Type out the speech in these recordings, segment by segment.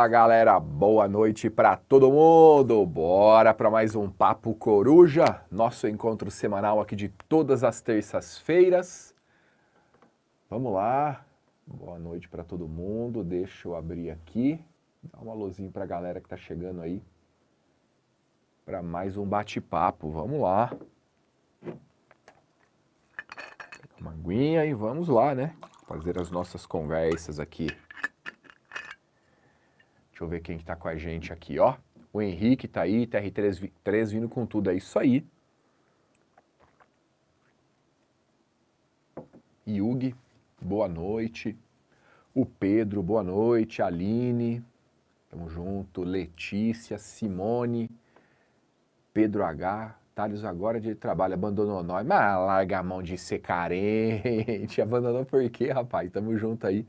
Fala galera, boa noite para todo mundo. Bora para mais um Papo Coruja, nosso encontro semanal aqui de todas as terças-feiras. Vamos lá. Boa noite para todo mundo. Deixa eu abrir aqui, dá uma luzinha para a galera que tá chegando aí para mais um bate-papo. Vamos lá. manguinha e vamos lá, né? Fazer as nossas conversas aqui. Deixa eu ver quem que tá com a gente aqui, ó. O Henrique tá aí, TR3 vindo com tudo, é isso aí. Yugi, boa noite. O Pedro, boa noite. Aline, tamo junto. Letícia, Simone, Pedro H. Thales agora de trabalho, abandonou nós. Mas larga a mão de ser carente. Abandonou por quê, rapaz? Tamo junto aí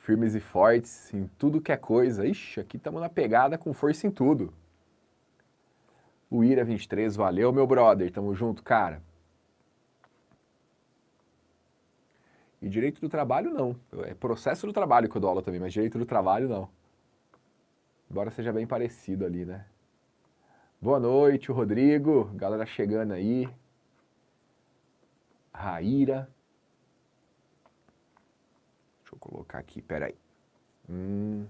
firmes e fortes em tudo que é coisa. Ixi, aqui estamos na pegada com força em tudo. O Ira 23, valeu, meu brother. Tamo junto, cara. E direito do trabalho, não. É processo do trabalho que eu dou aula também, mas direito do trabalho, não. Embora seja bem parecido ali, né? Boa noite, Rodrigo. Galera chegando aí. Raíra. Deixa eu colocar aqui, peraí. Hum,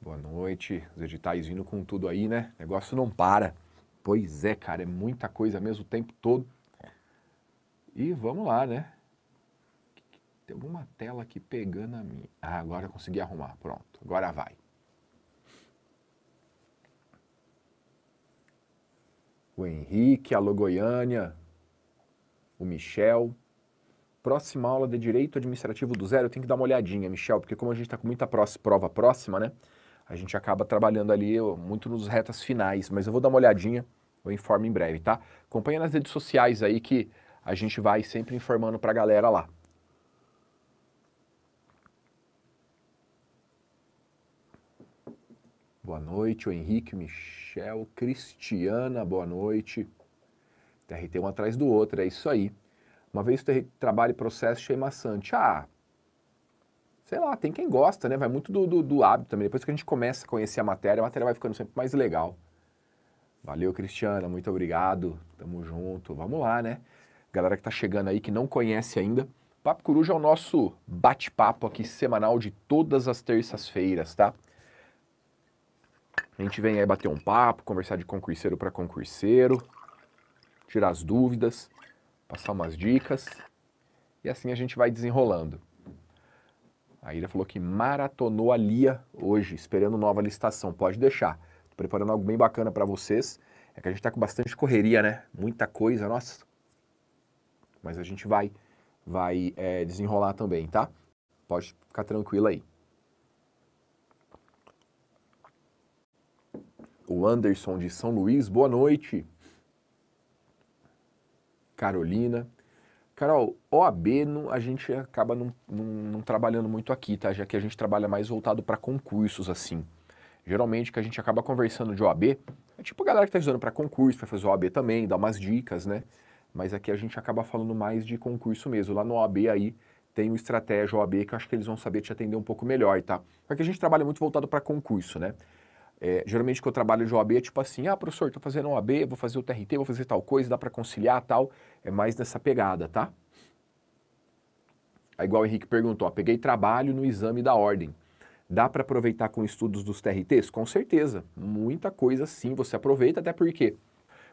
boa noite. Os editais vindo com tudo aí, né? O negócio não para. Pois é, cara, é muita coisa mesmo mesmo tempo todo. E vamos lá, né? Tem alguma tela aqui pegando a minha. Ah, agora eu consegui arrumar. Pronto, agora vai. O Henrique, a Goiânia, o Michel próxima aula de Direito Administrativo do Zero, eu tenho que dar uma olhadinha, Michel, porque como a gente está com muita prova próxima, né? A gente acaba trabalhando ali muito nos retas finais, mas eu vou dar uma olhadinha, eu informo em breve, tá? Acompanha nas redes sociais aí que a gente vai sempre informando para a galera lá. Boa noite, o Henrique, Michel, Cristiana, boa noite. TRT um atrás do outro, é isso aí. Uma vez o trabalho e processo cheio maçante. Ah, sei lá, tem quem gosta, né? Vai muito do, do, do, hábito também. Depois que a gente começa a conhecer a matéria, a matéria vai ficando sempre mais legal. Valeu, Cristiana, muito obrigado. Tamo junto. Vamos lá, né? Galera que tá chegando aí, que não conhece ainda. Papo Coruja é o nosso bate-papo aqui semanal de todas as terças-feiras, tá? A gente vem aí bater um papo, conversar de concurseiro para concurseiro, tirar as dúvidas passar umas dicas e assim a gente vai desenrolando. A Ira falou que maratonou a Lia hoje, esperando nova licitação. Pode deixar. Tô preparando algo bem bacana para vocês. É que a gente está com bastante correria, né? Muita coisa, nossa. Mas a gente vai, vai é, desenrolar também, tá? Pode ficar tranquila aí. O Anderson de São Luís, boa noite. Carolina. Carol, OAB não, a gente acaba não, não, não, trabalhando muito aqui, tá? Já que a gente trabalha mais voltado para concursos, assim. Geralmente que a gente acaba conversando de OAB, é tipo a galera que está estudando para concurso, vai fazer OAB também, dá umas dicas, né? Mas aqui a gente acaba falando mais de concurso mesmo. Lá no OAB aí tem o Estratégia OAB, que eu acho que eles vão saber te atender um pouco melhor, tá? Porque a gente trabalha muito voltado para concurso, né? É, geralmente que eu trabalho de OAB é tipo assim, ah, professor, estou fazendo OAB, vou fazer o TRT, vou fazer tal coisa, dá para conciliar tal. É mais nessa pegada, tá? É igual o Henrique perguntou, ó, peguei trabalho no exame da ordem. Dá para aproveitar com estudos dos TRTs? Com certeza. Muita coisa sim você aproveita, até porque,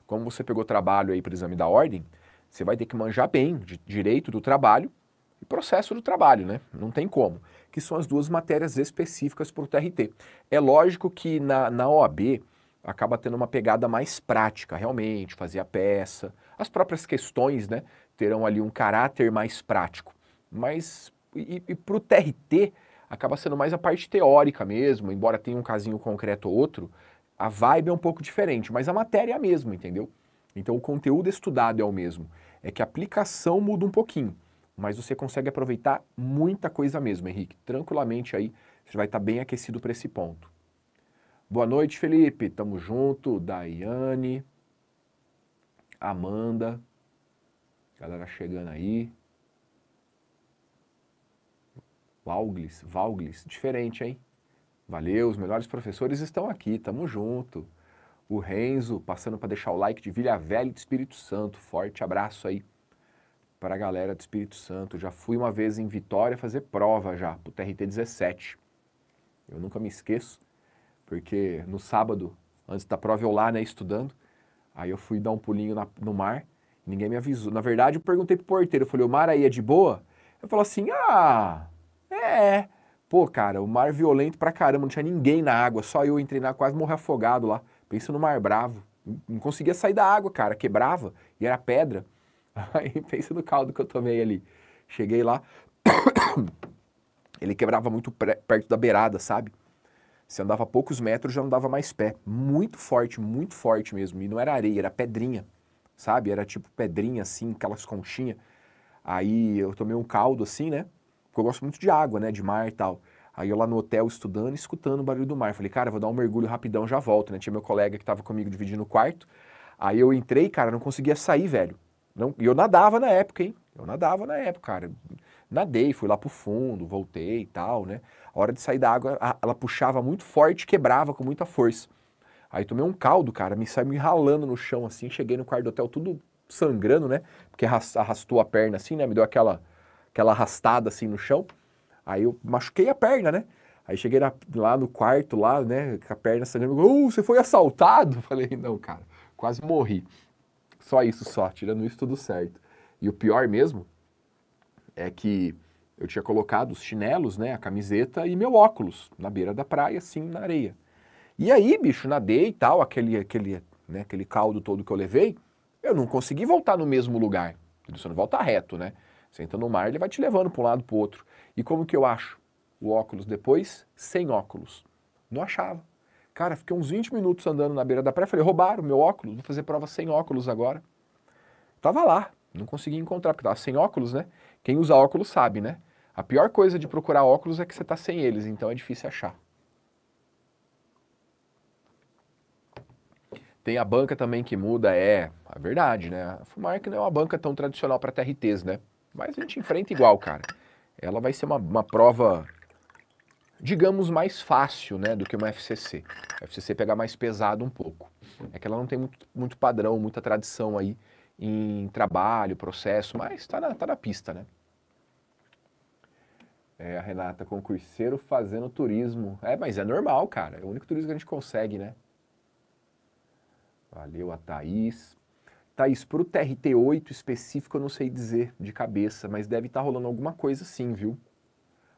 como você pegou trabalho aí para o exame da ordem, você vai ter que manjar bem de direito do trabalho e processo do trabalho, né? Não tem como que são as duas matérias específicas para o TRT. É lógico que na, na OAB acaba tendo uma pegada mais prática, realmente, fazer a peça. As próprias questões né, terão ali um caráter mais prático. Mas, e, e para o TRT, acaba sendo mais a parte teórica mesmo, embora tenha um casinho concreto ou outro, a vibe é um pouco diferente, mas a matéria é a mesma, entendeu? Então o conteúdo estudado é o mesmo. É que a aplicação muda um pouquinho mas você consegue aproveitar muita coisa mesmo, Henrique. Tranquilamente aí, você vai estar tá bem aquecido para esse ponto. Boa noite, Felipe. Tamo junto. Daiane, Amanda, galera chegando aí. Valglis, Valglis, diferente, hein? Valeu, os melhores professores estão aqui, tamo junto. O Renzo, passando para deixar o like de Vila Velha de Espírito Santo. Forte abraço aí para a galera do Espírito Santo. Já fui uma vez em Vitória fazer prova já, pro TRT 17. Eu nunca me esqueço, porque no sábado, antes da prova, eu lá, né, estudando. Aí eu fui dar um pulinho na, no mar, ninguém me avisou. Na verdade, eu perguntei pro porteiro, eu falei, o mar aí é de boa? Ele falou assim, ah, é. Pô, cara, o mar violento pra caramba, não tinha ninguém na água, só eu entrei na quase morri afogado lá. Pensa no mar bravo. Não conseguia sair da água, cara, quebrava e era pedra. Aí pensa no caldo que eu tomei ali. Cheguei lá, ele quebrava muito perto da beirada, sabe? Você andava poucos metros, já não dava mais pé. Muito forte, muito forte mesmo. E não era areia, era pedrinha, sabe? Era tipo pedrinha assim, aquelas conchinhas. Aí eu tomei um caldo assim, né? Porque eu gosto muito de água, né? De mar e tal. Aí eu lá no hotel estudando, escutando o barulho do mar. Falei, cara, vou dar um mergulho rapidão, já volto, né? Tinha meu colega que tava comigo dividindo o quarto. Aí eu entrei, cara, não conseguia sair, velho. Não, e eu nadava na época, hein? Eu nadava na época, cara. Nadei, fui lá pro fundo, voltei e tal, né? A hora de sair da água, a, ela puxava muito forte, quebrava com muita força. Aí tomei um caldo, cara, me saí me ralando no chão assim, cheguei no quarto do hotel tudo sangrando, né? Porque arrastou a perna assim, né? Me deu aquela aquela arrastada assim no chão. Aí eu machuquei a perna, né? Aí cheguei na, lá no quarto, lá, né, com a perna sangrando. Uh, você foi assaltado? Falei, não, cara, quase morri. Só isso só, tirando isso tudo certo. E o pior mesmo é que eu tinha colocado os chinelos, né, a camiseta e meu óculos na beira da praia, assim, na areia. E aí, bicho, nadei e tal, aquele, aquele, né, aquele caldo todo que eu levei, eu não consegui voltar no mesmo lugar. Você não volta reto, né? Você entra no mar, ele vai te levando para um lado para o outro. E como que eu acho o óculos depois? Sem óculos. Não achava. Cara, fiquei uns 20 minutos andando na beira da praia. Falei, roubaram meu óculos, vou fazer prova sem óculos agora. Tava lá, não consegui encontrar, porque tava sem óculos, né? Quem usa óculos sabe, né? A pior coisa de procurar óculos é que você tá sem eles, então é difícil achar. Tem a banca também que muda, é a verdade, né? A Fumarc não é uma banca tão tradicional para TRTs, né? Mas a gente enfrenta igual, cara. Ela vai ser uma, uma prova digamos, mais fácil né, do que uma FCC. A FCC pega mais pesado um pouco. É que ela não tem muito, muito padrão, muita tradição aí em trabalho, processo, mas está na, tá na pista, né? É, a Renata, concurseiro fazendo turismo. É, mas é normal, cara. É o único turismo que a gente consegue, né? Valeu a Thaís. Thaís, pro TRT8 específico eu não sei dizer de cabeça, mas deve estar tá rolando alguma coisa sim, viu?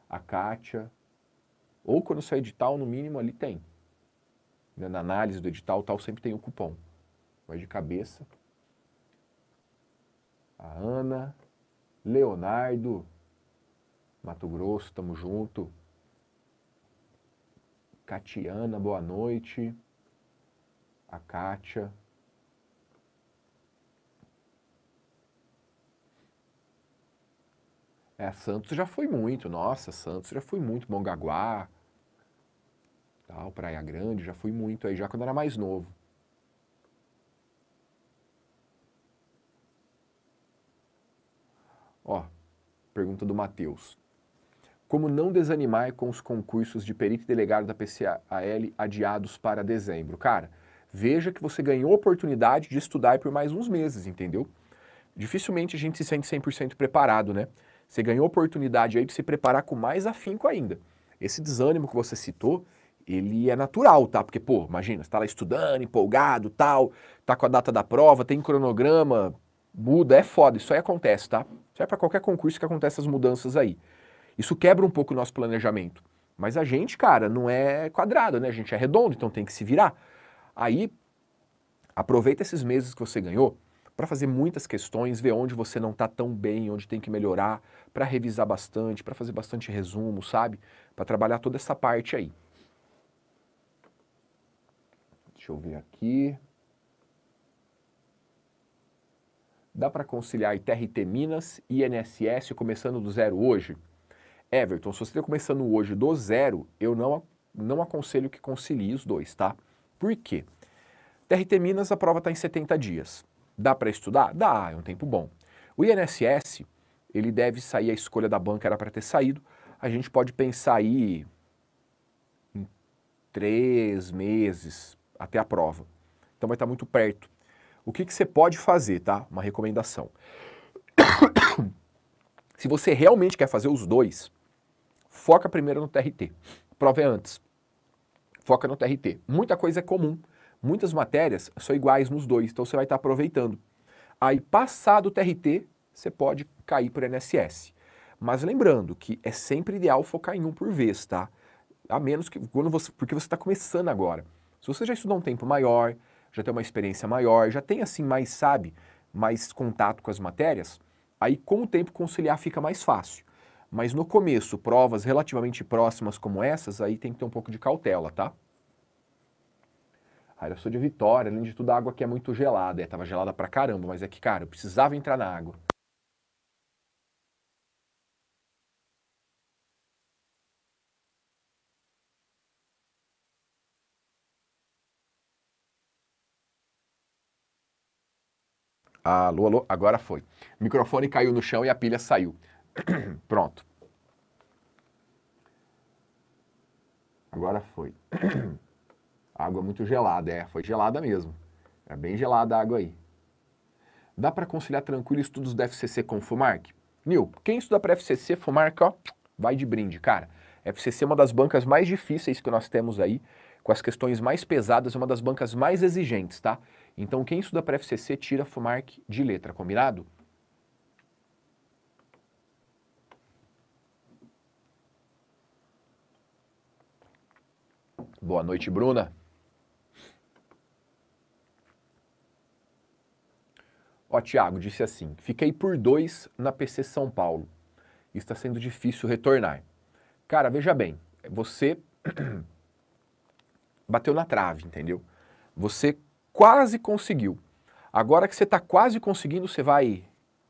A Kátia, ou quando sai edital, no mínimo ali tem. Né, na análise do edital tal, sempre tem o cupom. Mas de cabeça. A Ana, Leonardo, Mato Grosso, tamo junto. Catiana, boa noite. A Kátia. É, Santos já foi muito, nossa, Santos já foi muito, Mongaguá, tal, Praia Grande, já fui muito aí, já quando era mais novo. Ó, pergunta do Matheus. Como não desanimar com os concursos de perito e delegado da PCAL adiados para dezembro? Cara, veja que você ganhou a oportunidade de estudar por mais uns meses, entendeu? Dificilmente a gente se sente 100% preparado, né? Você ganhou a oportunidade aí de se preparar com mais afinco ainda. Esse desânimo que você citou ele é natural, tá? Porque, pô, imagina, você tá lá estudando, empolgado, tal, tá com a data da prova, tem cronograma, muda, é foda, isso aí acontece, tá? Isso é para qualquer concurso que acontece essas mudanças aí. Isso quebra um pouco o nosso planejamento. Mas a gente, cara, não é quadrado, né? A gente é redondo, então tem que se virar. Aí, aproveita esses meses que você ganhou para fazer muitas questões, ver onde você não está tão bem, onde tem que melhorar, para revisar bastante, para fazer bastante resumo, sabe? Para trabalhar toda essa parte aí. Deixa eu ver aqui. Dá para conciliar ITRT Minas e INSS começando do zero hoje? Everton, se você está começando hoje do zero, eu não, não aconselho que concilie os dois, tá? Por quê? TRT Minas, a prova está em 70 dias. Dá para estudar? Dá, é um tempo bom. O INSS, ele deve sair, a escolha da banca era para ter saído. A gente pode pensar aí em três meses, até a prova. Então vai estar muito perto. O que, que você pode fazer, tá? Uma recomendação. Se você realmente quer fazer os dois, foca primeiro no TRT. Prova é antes. Foca no TRT. Muita coisa é comum. Muitas matérias são iguais nos dois, então você vai estar aproveitando. Aí, passado o TRT, você pode cair para o NSS. Mas lembrando que é sempre ideal focar em um por vez, tá? A menos que quando você. Porque você está começando agora. Se você já estudou um tempo maior, já tem uma experiência maior, já tem assim mais, sabe, mais contato com as matérias, aí com o tempo conciliar fica mais fácil. Mas no começo, provas relativamente próximas como essas, aí tem que ter um pouco de cautela, tá? Aí ah, eu sou de Vitória, além de tudo, a água aqui é muito gelada. É, tava gelada pra caramba, mas é que, cara, eu precisava entrar na água. Alô, alô, agora foi. O microfone caiu no chão e a pilha saiu. Pronto. Agora foi. água muito gelada, é, foi gelada mesmo. É bem gelada a água aí. Dá para conciliar tranquilo estudos da FCC com o FUMARC? Nil, quem estuda para FCC, Fumark, ó, vai de brinde, cara. FCC é uma das bancas mais difíceis que nós temos aí, com as questões mais pesadas, é uma das bancas mais exigentes, tá? Então, quem estuda para FCC tira FUMARC de letra, combinado? Boa noite, Bruna. Ó, Tiago, disse assim: fiquei por dois na PC São Paulo. Está sendo difícil retornar. Cara, veja bem, você bateu na trave, entendeu? Você quase conseguiu. Agora que você está quase conseguindo, você vai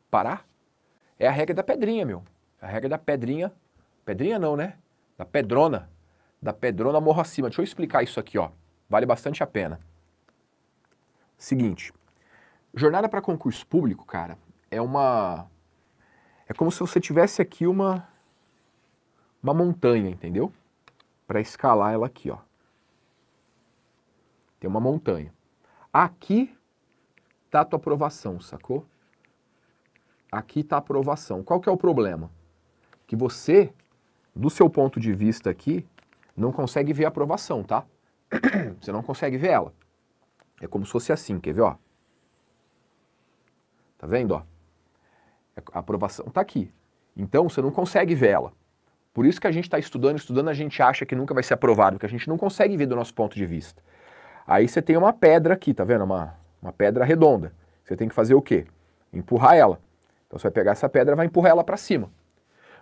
parar? É a regra da pedrinha, meu. A regra da pedrinha. Pedrinha não, né? Da pedrona. Da pedrona morro acima. Deixa eu explicar isso aqui, ó. Vale bastante a pena. Seguinte. Jornada para concurso público, cara, é uma. É como se você tivesse aqui uma. Uma montanha, entendeu? Para escalar ela aqui, ó. Tem uma montanha. Aqui está a tua aprovação, sacou? Aqui está a aprovação. Qual que é o problema? Que você, do seu ponto de vista aqui, não consegue ver a aprovação, tá? Você não consegue ver ela. É como se fosse assim, quer ver, ó? Tá vendo, ó? A aprovação está aqui. Então, você não consegue ver ela. Por isso que a gente está estudando, estudando, a gente acha que nunca vai ser aprovado, porque a gente não consegue ver do nosso ponto de vista. Aí você tem uma pedra aqui, tá vendo? Uma, uma pedra redonda. Você tem que fazer o quê? Empurrar ela. Então você vai pegar essa pedra e vai empurrar ela para cima.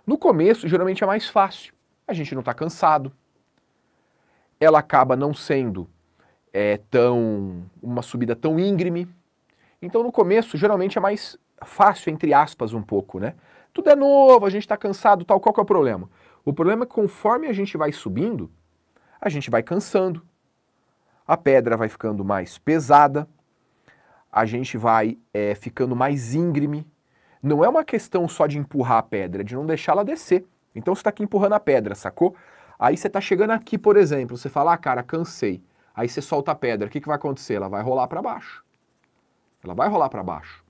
No começo, geralmente é mais fácil. A gente não está cansado. Ela acaba não sendo é, tão uma subida tão íngreme. Então no começo, geralmente é mais fácil, entre aspas, um pouco, né? Tudo é novo, a gente está cansado, tal. Qual que é o problema? O problema é que conforme a gente vai subindo, a gente vai cansando a pedra vai ficando mais pesada, a gente vai é, ficando mais íngreme. Não é uma questão só de empurrar a pedra, é de não deixá-la descer. Então você está aqui empurrando a pedra, sacou? Aí você está chegando aqui, por exemplo, você fala, ah, cara, cansei. Aí você solta a pedra, o que, que vai acontecer? Ela vai rolar para baixo. Ela vai rolar para baixo.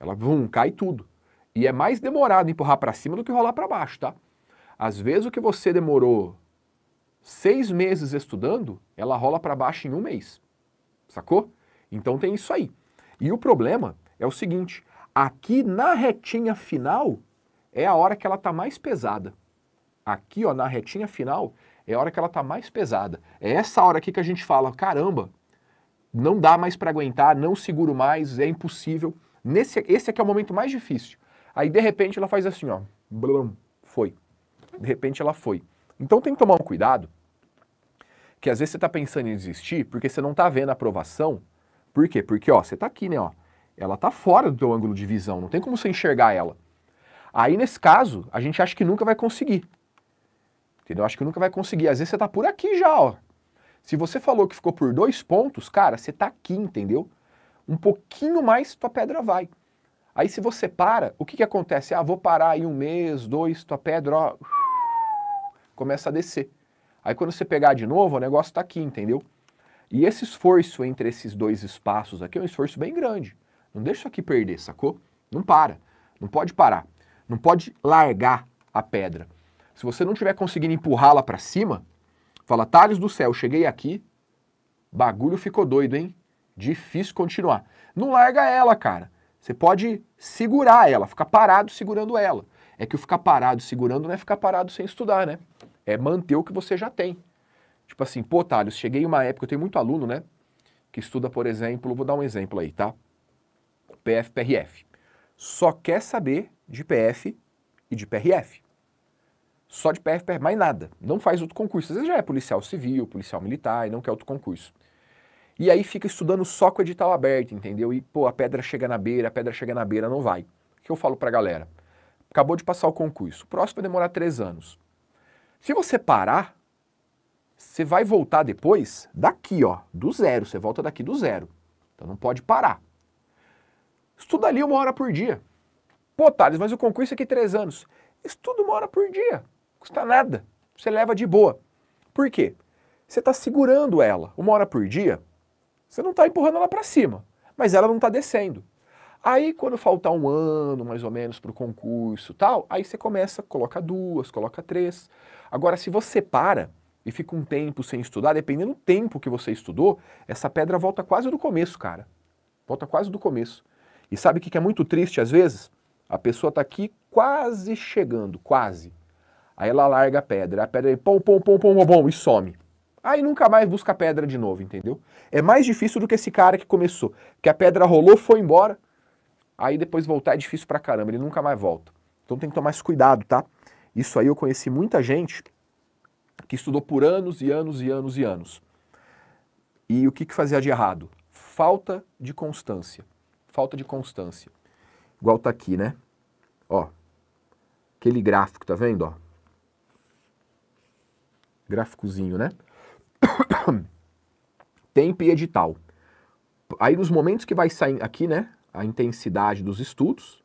Ela, vum, cai tudo. E é mais demorado empurrar para cima do que rolar para baixo, tá? Às vezes o que você demorou seis meses estudando, ela rola para baixo em um mês. Sacou? Então tem isso aí. E o problema é o seguinte: aqui na retinha final é a hora que ela está mais pesada. Aqui, ó, na retinha final é a hora que ela está mais pesada. É essa hora aqui que a gente fala: caramba, não dá mais para aguentar, não seguro mais, é impossível. Nesse, esse aqui é, é o momento mais difícil. Aí, de repente, ela faz assim, ó, blum, foi. De repente, ela foi. Então, tem que tomar um cuidado que às vezes você está pensando em desistir porque você não está vendo a aprovação. Por quê? Porque, ó, você está aqui, né, ó. Ela está fora do teu ângulo de visão, não tem como você enxergar ela. Aí, nesse caso, a gente acha que nunca vai conseguir. Entendeu? Acho que nunca vai conseguir. Às vezes você está por aqui já, ó. Se você falou que ficou por dois pontos, cara, você está aqui, entendeu? Um pouquinho mais, tua pedra vai. Aí se você para, o que, que acontece? Ah, vou parar aí um mês, dois, tua pedra, ó, começa a descer. Aí quando você pegar de novo, o negócio está aqui, entendeu? E esse esforço entre esses dois espaços aqui é um esforço bem grande. Não deixa isso aqui perder, sacou? Não para. Não pode parar. Não pode largar a pedra. Se você não tiver conseguindo empurrá-la para cima, fala, Thales do céu, cheguei aqui, bagulho ficou doido, hein? Difícil continuar. Não larga ela, cara. Você pode segurar ela, ficar parado segurando ela. É que o ficar parado segurando não é ficar parado sem estudar, né? é manter o que você já tem. Tipo assim, pô, Thales, cheguei em uma época, eu tenho muito aluno, né? Que estuda, por exemplo, vou dar um exemplo aí, tá? PF, PRF. Só quer saber de PF e de PRF. Só de PF, PRF, mais nada. Não faz outro concurso. Às vezes já é policial civil, policial militar e não quer outro concurso. E aí fica estudando só com o edital aberto, entendeu? E, pô, a pedra chega na beira, a pedra chega na beira, não vai. O que eu falo pra galera? Acabou de passar o concurso. O próximo vai demorar três anos. Se você parar, você vai voltar depois daqui, ó, do zero. Você volta daqui do zero. Então não pode parar. Estuda ali uma hora por dia. Pô, Thales, mas eu concluí isso é aqui três anos. Estuda uma hora por dia. Custa nada. Você leva de boa. Por quê? Você está segurando ela uma hora por dia. Você não está empurrando ela para cima, mas ela não está descendo. Aí, quando faltar um ano, mais ou menos, para o concurso tal, aí você começa, coloca duas, coloca três. Agora, se você para e fica um tempo sem estudar, dependendo do tempo que você estudou, essa pedra volta quase do começo, cara. Volta quase do começo. E sabe o que é muito triste às vezes? A pessoa está aqui quase chegando, quase. Aí ela larga a pedra, a pedra aí, pom, pom, pom, pom, pom, pom, e some. Aí nunca mais busca a pedra de novo, entendeu? É mais difícil do que esse cara que começou, que a pedra rolou, foi embora, aí depois voltar é difícil pra caramba, ele nunca mais volta. Então tem que tomar esse cuidado, tá? Isso aí eu conheci muita gente que estudou por anos e anos e anos e anos. E o que, que fazia de errado? Falta de constância. Falta de constância. Igual tá aqui, né? Ó, aquele gráfico, tá vendo? Ó. Gráficozinho, né? Tempo e edital. Aí nos momentos que vai sair aqui, né? a intensidade dos estudos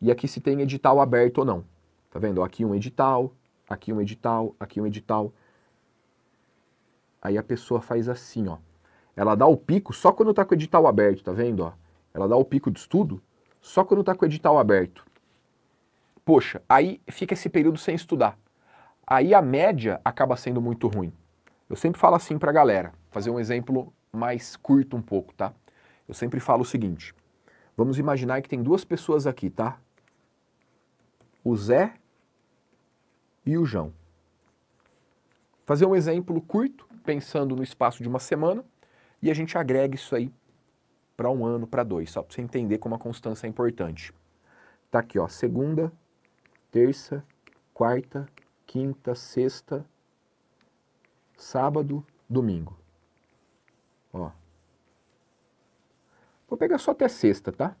e aqui se tem edital aberto ou não. Tá vendo? Aqui um edital, aqui um edital, aqui um edital. Aí a pessoa faz assim, ó. Ela dá o pico só quando tá com o edital aberto, tá vendo, ó? Ela dá o pico de estudo só quando tá com o edital aberto. Poxa, aí fica esse período sem estudar. Aí a média acaba sendo muito ruim. Eu sempre falo assim pra galera, fazer um exemplo mais curto um pouco, tá? Eu sempre falo o seguinte, Vamos imaginar que tem duas pessoas aqui, tá? O Zé e o João. Fazer um exemplo curto, pensando no espaço de uma semana, e a gente agrega isso aí para um ano, para dois, só para você entender como a constância é importante. Tá aqui, ó, segunda, terça, quarta, quinta, sexta, sábado, domingo. Ó, Vou pegar só até sexta, tá?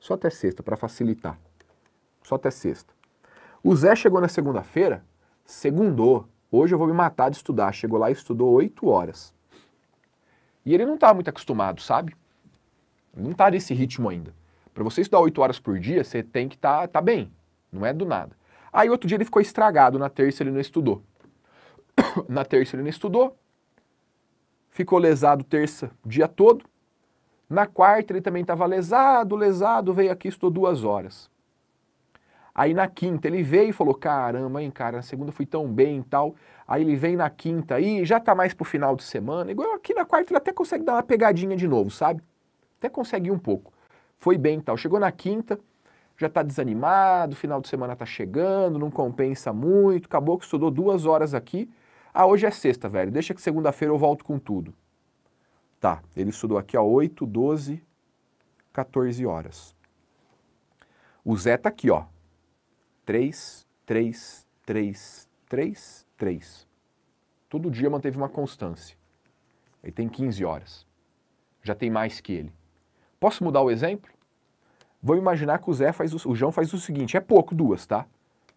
Só até sexta, para facilitar. Só até sexta. O Zé chegou na segunda-feira, segundou. Hoje eu vou me matar de estudar. Chegou lá e estudou oito horas. E ele não está muito acostumado, sabe? Não está nesse ritmo ainda. Para você estudar oito horas por dia, você tem que estar tá, tá bem. Não é do nada. Aí outro dia ele ficou estragado, na terça ele não estudou. na terça ele não estudou. Ficou lesado terça o dia todo. Na quarta ele também estava lesado, lesado, veio aqui, estudou duas horas. Aí na quinta ele veio e falou: caramba, hein, cara, na segunda fui tão bem e tal. Aí ele vem na quinta e já tá mais pro final de semana. Igual aqui na quarta ele até consegue dar uma pegadinha de novo, sabe? Até consegue um pouco. Foi bem e tal. Chegou na quinta, já tá desanimado, final de semana tá chegando, não compensa muito. Acabou que estudou duas horas aqui. Ah, hoje é sexta, velho. Deixa que segunda-feira eu volto com tudo. Tá, ele estudou aqui, ó, 8, 12, 14 horas. O Zé está aqui, ó. 3, 3, 3, 3, 3. Todo dia manteve uma constância. Ele tem 15 horas. Já tem mais que ele. Posso mudar o exemplo? Vou imaginar que o Zé faz o, o João faz o seguinte, é pouco, duas, tá?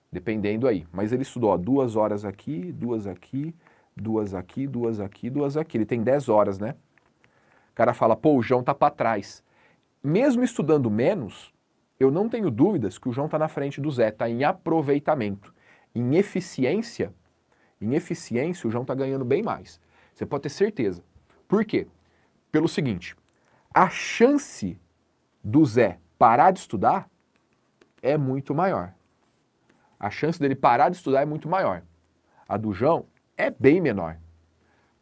Dependendo aí. Mas ele estudou ó, duas horas aqui, duas aqui, duas aqui, duas aqui, duas aqui. Ele tem 10 horas, né? cara fala, pô, o João tá para trás. Mesmo estudando menos, eu não tenho dúvidas que o João tá na frente do Zé, tá em aproveitamento. Em eficiência, em eficiência, o João tá ganhando bem mais. Você pode ter certeza. Por quê? Pelo seguinte, a chance do Zé parar de estudar é muito maior. A chance dele parar de estudar é muito maior. A do João é bem menor.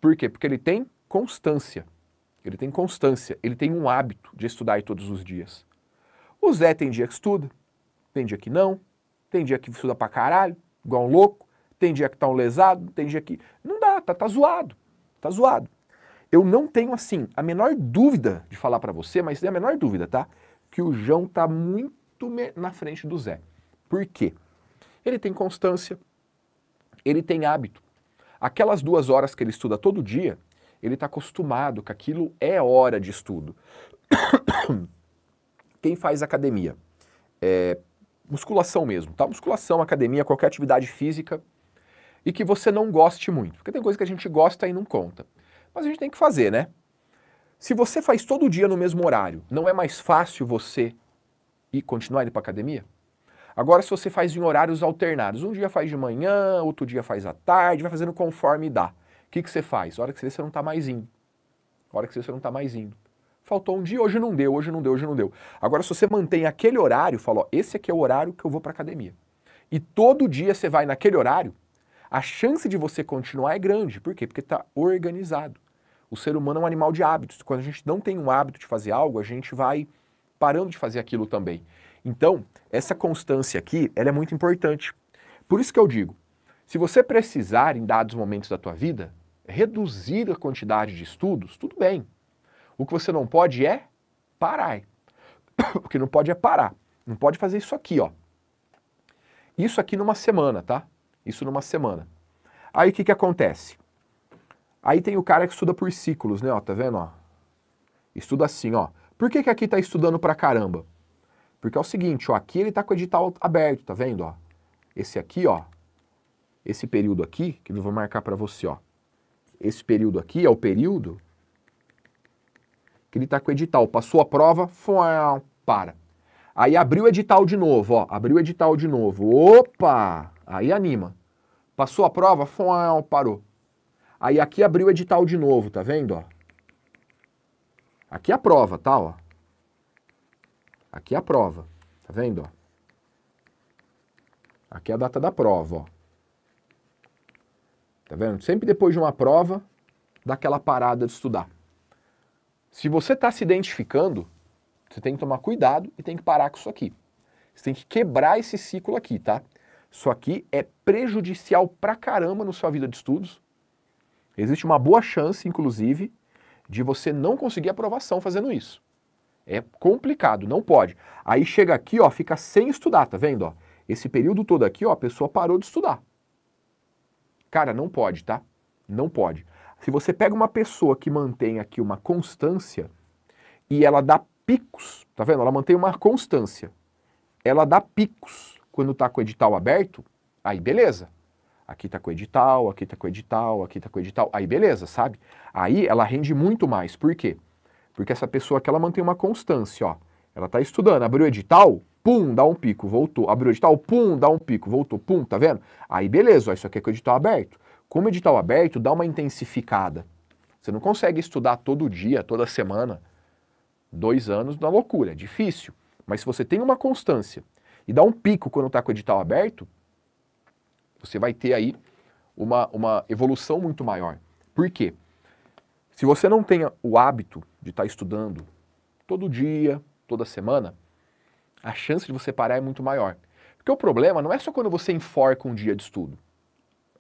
Por quê? Porque ele tem constância ele tem constância, ele tem um hábito de estudar todos os dias. O Zé tem dia que estuda, tem dia que não, tem dia que estuda pra caralho, igual um louco, tem dia que tá um lesado, tem dia que. Não dá, tá, tá zoado, tá zoado. Eu não tenho, assim, a menor dúvida de falar para você, mas tem a menor dúvida, tá? Que o João tá muito na frente do Zé. Por quê? Ele tem constância, ele tem hábito. Aquelas duas horas que ele estuda todo dia, ele está acostumado que aquilo é hora de estudo. Quem faz academia? É, musculação mesmo, tá? Musculação, academia, qualquer atividade física e que você não goste muito. Porque tem coisa que a gente gosta e não conta. Mas a gente tem que fazer, né? Se você faz todo dia no mesmo horário, não é mais fácil você ir continuar indo para academia? Agora, se você faz em horários alternados, um dia faz de manhã, outro dia faz à tarde, vai fazendo conforme dá que, que você faz? A hora que você vê, você não está mais indo. A hora que você vê, você não está mais indo. Faltou um dia, hoje não deu, hoje não deu, hoje não deu. Agora, se você mantém aquele horário, fala, ó, esse aqui é o horário que eu vou para academia. E todo dia você vai naquele horário, a chance de você continuar é grande. Por quê? Porque está organizado. O ser humano é um animal de hábitos. Quando a gente não tem um hábito de fazer algo, a gente vai parando de fazer aquilo também. Então, essa constância aqui, ela é muito importante. Por isso que eu digo, se você precisar em dados momentos da tua vida, reduzir a quantidade de estudos, tudo bem. O que você não pode é parar. O que não pode é parar. Não pode fazer isso aqui, ó. Isso aqui numa semana, tá? Isso numa semana. Aí o que, que acontece? Aí tem o cara que estuda por ciclos, né? Ó, tá vendo? Ó? Estuda assim, ó. Por que, que aqui tá estudando pra caramba? Porque é o seguinte, ó, aqui ele tá com o edital aberto, tá vendo? Ó? Esse aqui, ó, esse período aqui, que eu vou marcar para você, ó esse período aqui é o período que ele está com o edital. Passou a prova, para. Aí abriu o edital de novo, ó. Abriu o edital de novo. Opa! Aí anima. Passou a prova, parou. Aí aqui abriu o edital de novo, tá vendo, ó? Aqui é a prova, tá, ó? Aqui é a prova, tá vendo, ó? Aqui é a data da prova, ó. Tá vendo? Sempre depois de uma prova, dá aquela parada de estudar. Se você está se identificando, você tem que tomar cuidado e tem que parar com isso aqui. Você tem que quebrar esse ciclo aqui, tá? Isso aqui é prejudicial pra caramba na sua vida de estudos. Existe uma boa chance, inclusive, de você não conseguir aprovação fazendo isso. É complicado, não pode. Aí chega aqui, ó, fica sem estudar, tá vendo? Ó? Esse período todo aqui, ó, a pessoa parou de estudar. Cara, não pode, tá? Não pode. Se você pega uma pessoa que mantém aqui uma constância e ela dá picos, tá vendo? Ela mantém uma constância. Ela dá picos quando tá com o edital aberto, aí beleza. Aqui tá com o edital, aqui tá com o edital, aqui tá com o edital, aí beleza, sabe? Aí ela rende muito mais. Por quê? Porque essa pessoa que ela mantém uma constância, ó. Ela tá estudando, abriu o edital, pum, dá um pico, voltou. Abriu o edital, pum, dá um pico, voltou, pum, tá vendo? Aí beleza, ó, isso aqui é com o edital aberto. Como edital aberto, dá uma intensificada. Você não consegue estudar todo dia, toda semana. Dois anos na loucura, é difícil. Mas se você tem uma constância e dá um pico quando está com o edital aberto, você vai ter aí uma, uma evolução muito maior. Por quê? Se você não tem o hábito de estar tá estudando todo dia, toda semana, a chance de você parar é muito maior. Porque o problema não é só quando você enforca um dia de estudo.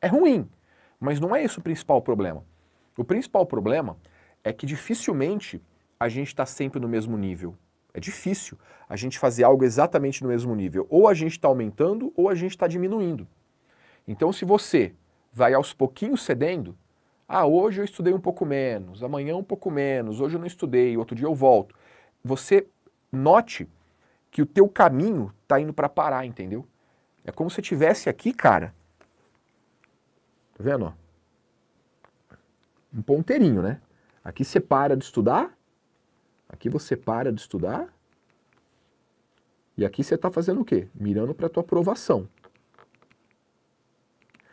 É ruim, mas não é isso o principal problema. O principal problema é que dificilmente a gente está sempre no mesmo nível. É difícil a gente fazer algo exatamente no mesmo nível. Ou a gente está aumentando ou a gente está diminuindo. Então, se você vai aos pouquinhos cedendo, ah, hoje eu estudei um pouco menos, amanhã um pouco menos, hoje eu não estudei, outro dia eu volto. Você note que o teu caminho tá indo para parar, entendeu? É como se eu tivesse aqui, cara. Tá vendo, ó? Um ponteirinho, né? Aqui você para de estudar, aqui você para de estudar, e aqui você está fazendo o quê? Mirando para tua aprovação.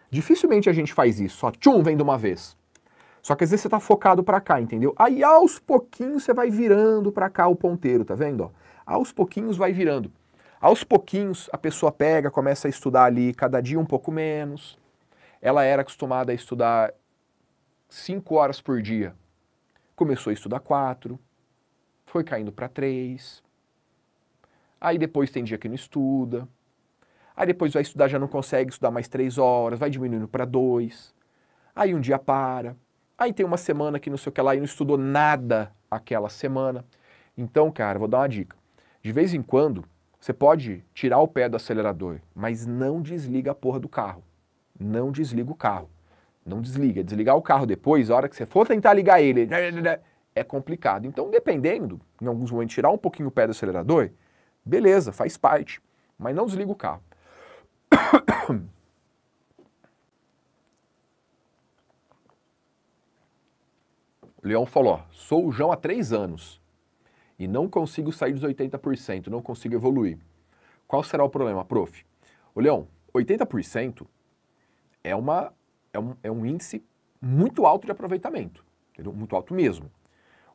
Dificilmente a gente faz isso, só tchum, vem de uma vez. Só que às vezes você está focado para cá, entendeu? Aí aos pouquinhos você vai virando para cá o ponteiro, tá vendo? Ó? aos pouquinhos vai virando. Aos pouquinhos a pessoa pega, começa a estudar ali cada dia um pouco menos. Ela era acostumada a estudar cinco horas por dia. Começou a estudar quatro, foi caindo para três. Aí depois tem dia que não estuda. Aí depois vai estudar, já não consegue estudar mais três horas, vai diminuindo para dois. Aí um dia para. Aí tem uma semana que não sei o que lá e não estudou nada aquela semana. Então, cara, vou dar uma dica. De vez em quando, você pode tirar o pé do acelerador, mas não desliga a porra do carro. Não desliga o carro. Não desliga. Desligar o carro depois, a hora que você for tentar ligar ele, é complicado. Então, dependendo, em alguns momentos, tirar um pouquinho o pé do acelerador, beleza, faz parte. Mas não desliga o carro. Leão falou: sou o João há três anos e não consigo sair dos 80%, não consigo evoluir. Qual será o problema, prof? Ô, Leão, 80% é, uma, é, um, é um índice muito alto de aproveitamento, entendeu? muito alto mesmo.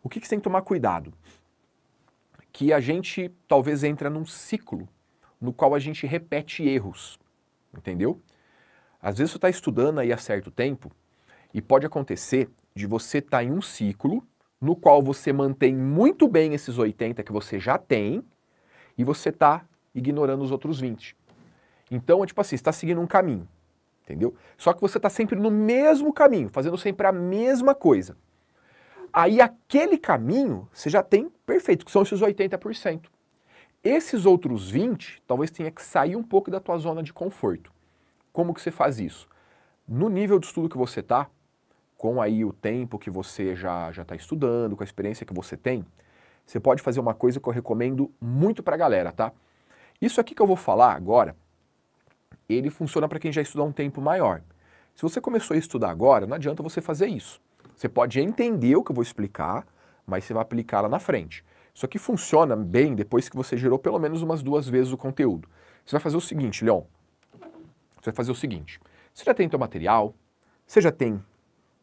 O que, que você tem que tomar cuidado? Que a gente talvez entre num ciclo no qual a gente repete erros, entendeu? Às vezes você está estudando aí há certo tempo e pode acontecer de você estar tá em um ciclo no qual você mantém muito bem esses 80 que você já tem e você está ignorando os outros 20. Então, é tipo assim, está seguindo um caminho, entendeu? Só que você está sempre no mesmo caminho, fazendo sempre a mesma coisa. Aí, aquele caminho você já tem perfeito, que são esses 80%. Esses outros 20, talvez tenha que sair um pouco da tua zona de conforto. Como que você faz isso? No nível de estudo que você está, com aí o tempo que você já já está estudando, com a experiência que você tem, você pode fazer uma coisa que eu recomendo muito para a galera, tá? Isso aqui que eu vou falar agora, ele funciona para quem já estudou um tempo maior. Se você começou a estudar agora, não adianta você fazer isso. Você pode entender o que eu vou explicar, mas você vai aplicar lá na frente. Isso aqui funciona bem depois que você gerou pelo menos umas duas vezes o conteúdo. Você vai fazer o seguinte, Leon. Você vai fazer o seguinte. Você já tem teu material, você já tem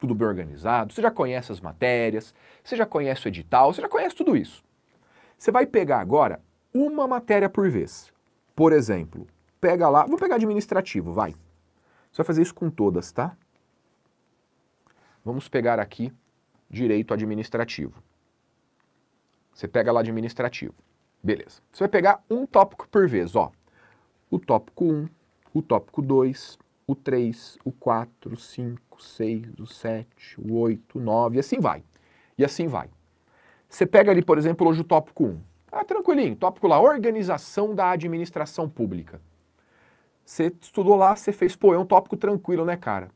tudo bem organizado, você já conhece as matérias, você já conhece o edital, você já conhece tudo isso. Você vai pegar agora uma matéria por vez. Por exemplo, pega lá, vou pegar administrativo, vai. Você vai fazer isso com todas, tá? Vamos pegar aqui direito administrativo. Você pega lá administrativo. Beleza. Você vai pegar um tópico por vez, ó. O tópico 1, o tópico 2, o 3, o 4, o 5, o 6, o 7, o 8, o 9, e assim vai. E assim vai. Você pega ali, por exemplo, hoje o tópico 1. Ah, tranquilinho, tópico lá, organização da administração pública. Você estudou lá, você fez, pô, é um tópico tranquilo, né, cara?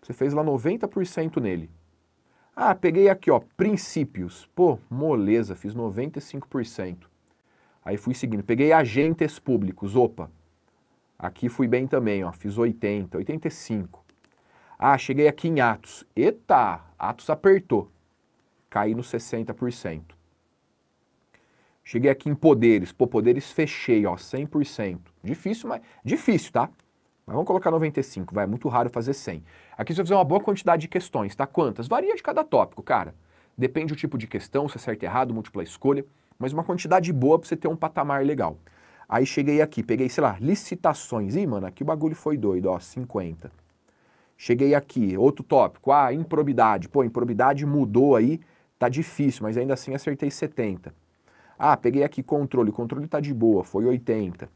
Você fez lá 90% nele. Ah, peguei aqui, ó, princípios. Pô, moleza, fiz 95%. Aí fui seguindo. Peguei agentes públicos, opa, Aqui fui bem também, ó, fiz 80, 85. Ah, cheguei aqui em Atos. Eita, Atos apertou. Caí no 60%. Cheguei aqui em poderes. Pô, poderes fechei, ó, 100%. Difícil, mas difícil, tá? Mas vamos colocar 95, vai, é muito raro fazer 100. Aqui você vai fazer uma boa quantidade de questões, tá? Quantas? Varia de cada tópico, cara. Depende do tipo de questão, se é certo errado, múltipla escolha, mas uma quantidade boa para você ter um patamar legal. Aí cheguei aqui, peguei, sei lá, licitações. Ih, mano, aqui o bagulho foi doido, ó, 50. Cheguei aqui, outro tópico, ah, improbidade. Pô, improbidade mudou aí, tá difícil, mas ainda assim acertei 70. Ah, peguei aqui controle, o controle tá de boa, foi 80.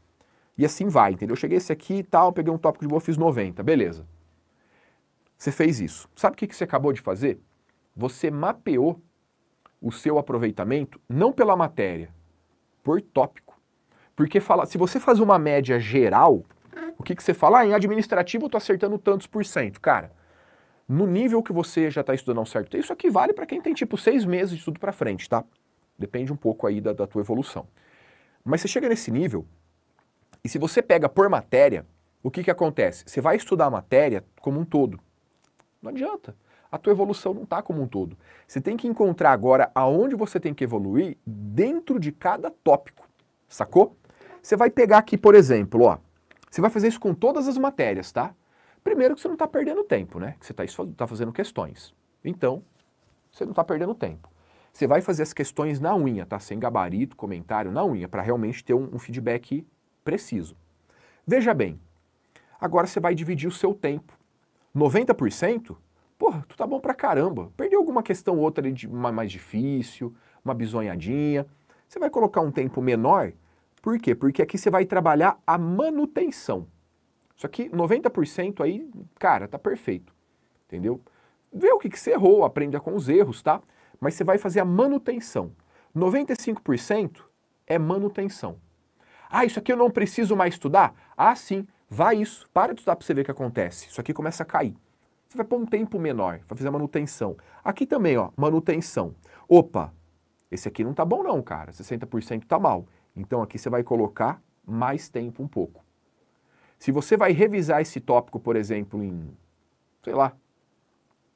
E assim vai, entendeu? cheguei esse aqui e tal, peguei um tópico de boa, fiz 90, beleza. Você fez isso. Sabe o que, que você acabou de fazer? Você mapeou o seu aproveitamento, não pela matéria, por tópico. Porque fala, se você faz uma média geral, o que, que você fala? Ah, em administrativo eu tô acertando tantos por cento. Cara, no nível que você já está estudando ao certo, isso aqui vale para quem tem tipo seis meses de estudo para frente, tá? Depende um pouco aí da, da tua evolução. Mas você chega nesse nível, e se você pega por matéria, o que, que acontece? Você vai estudar a matéria como um todo. Não adianta. A tua evolução não está como um todo. Você tem que encontrar agora aonde você tem que evoluir dentro de cada tópico. Sacou? Você vai pegar aqui, por exemplo, ó. Você vai fazer isso com todas as matérias, tá? Primeiro que você não está perdendo tempo, né? Que você está tá fazendo questões. Então, você não está perdendo tempo. Você vai fazer as questões na unha, tá? Sem gabarito, comentário, na unha, para realmente ter um, um feedback preciso. Veja bem, agora você vai dividir o seu tempo. 90%? Porra, tu tá bom pra caramba. Perdeu alguma questão ou outra ali de uma mais difícil, uma bisonhadinha. Você vai colocar um tempo menor por quê? Porque aqui você vai trabalhar a manutenção. Só que 90% aí, cara, tá perfeito. Entendeu? Vê o que, que você errou, aprenda com os erros, tá? Mas você vai fazer a manutenção. 95% é manutenção. Ah, isso aqui eu não preciso mais estudar? Ah, sim, vai isso. Para de estudar para você ver o que acontece. Isso aqui começa a cair. Você vai pôr um tempo menor, vai fazer a manutenção. Aqui também, ó, manutenção. Opa, esse aqui não tá bom não, cara. 60% tá mal. Então aqui você vai colocar mais tempo um pouco. Se você vai revisar esse tópico, por exemplo, em, sei lá,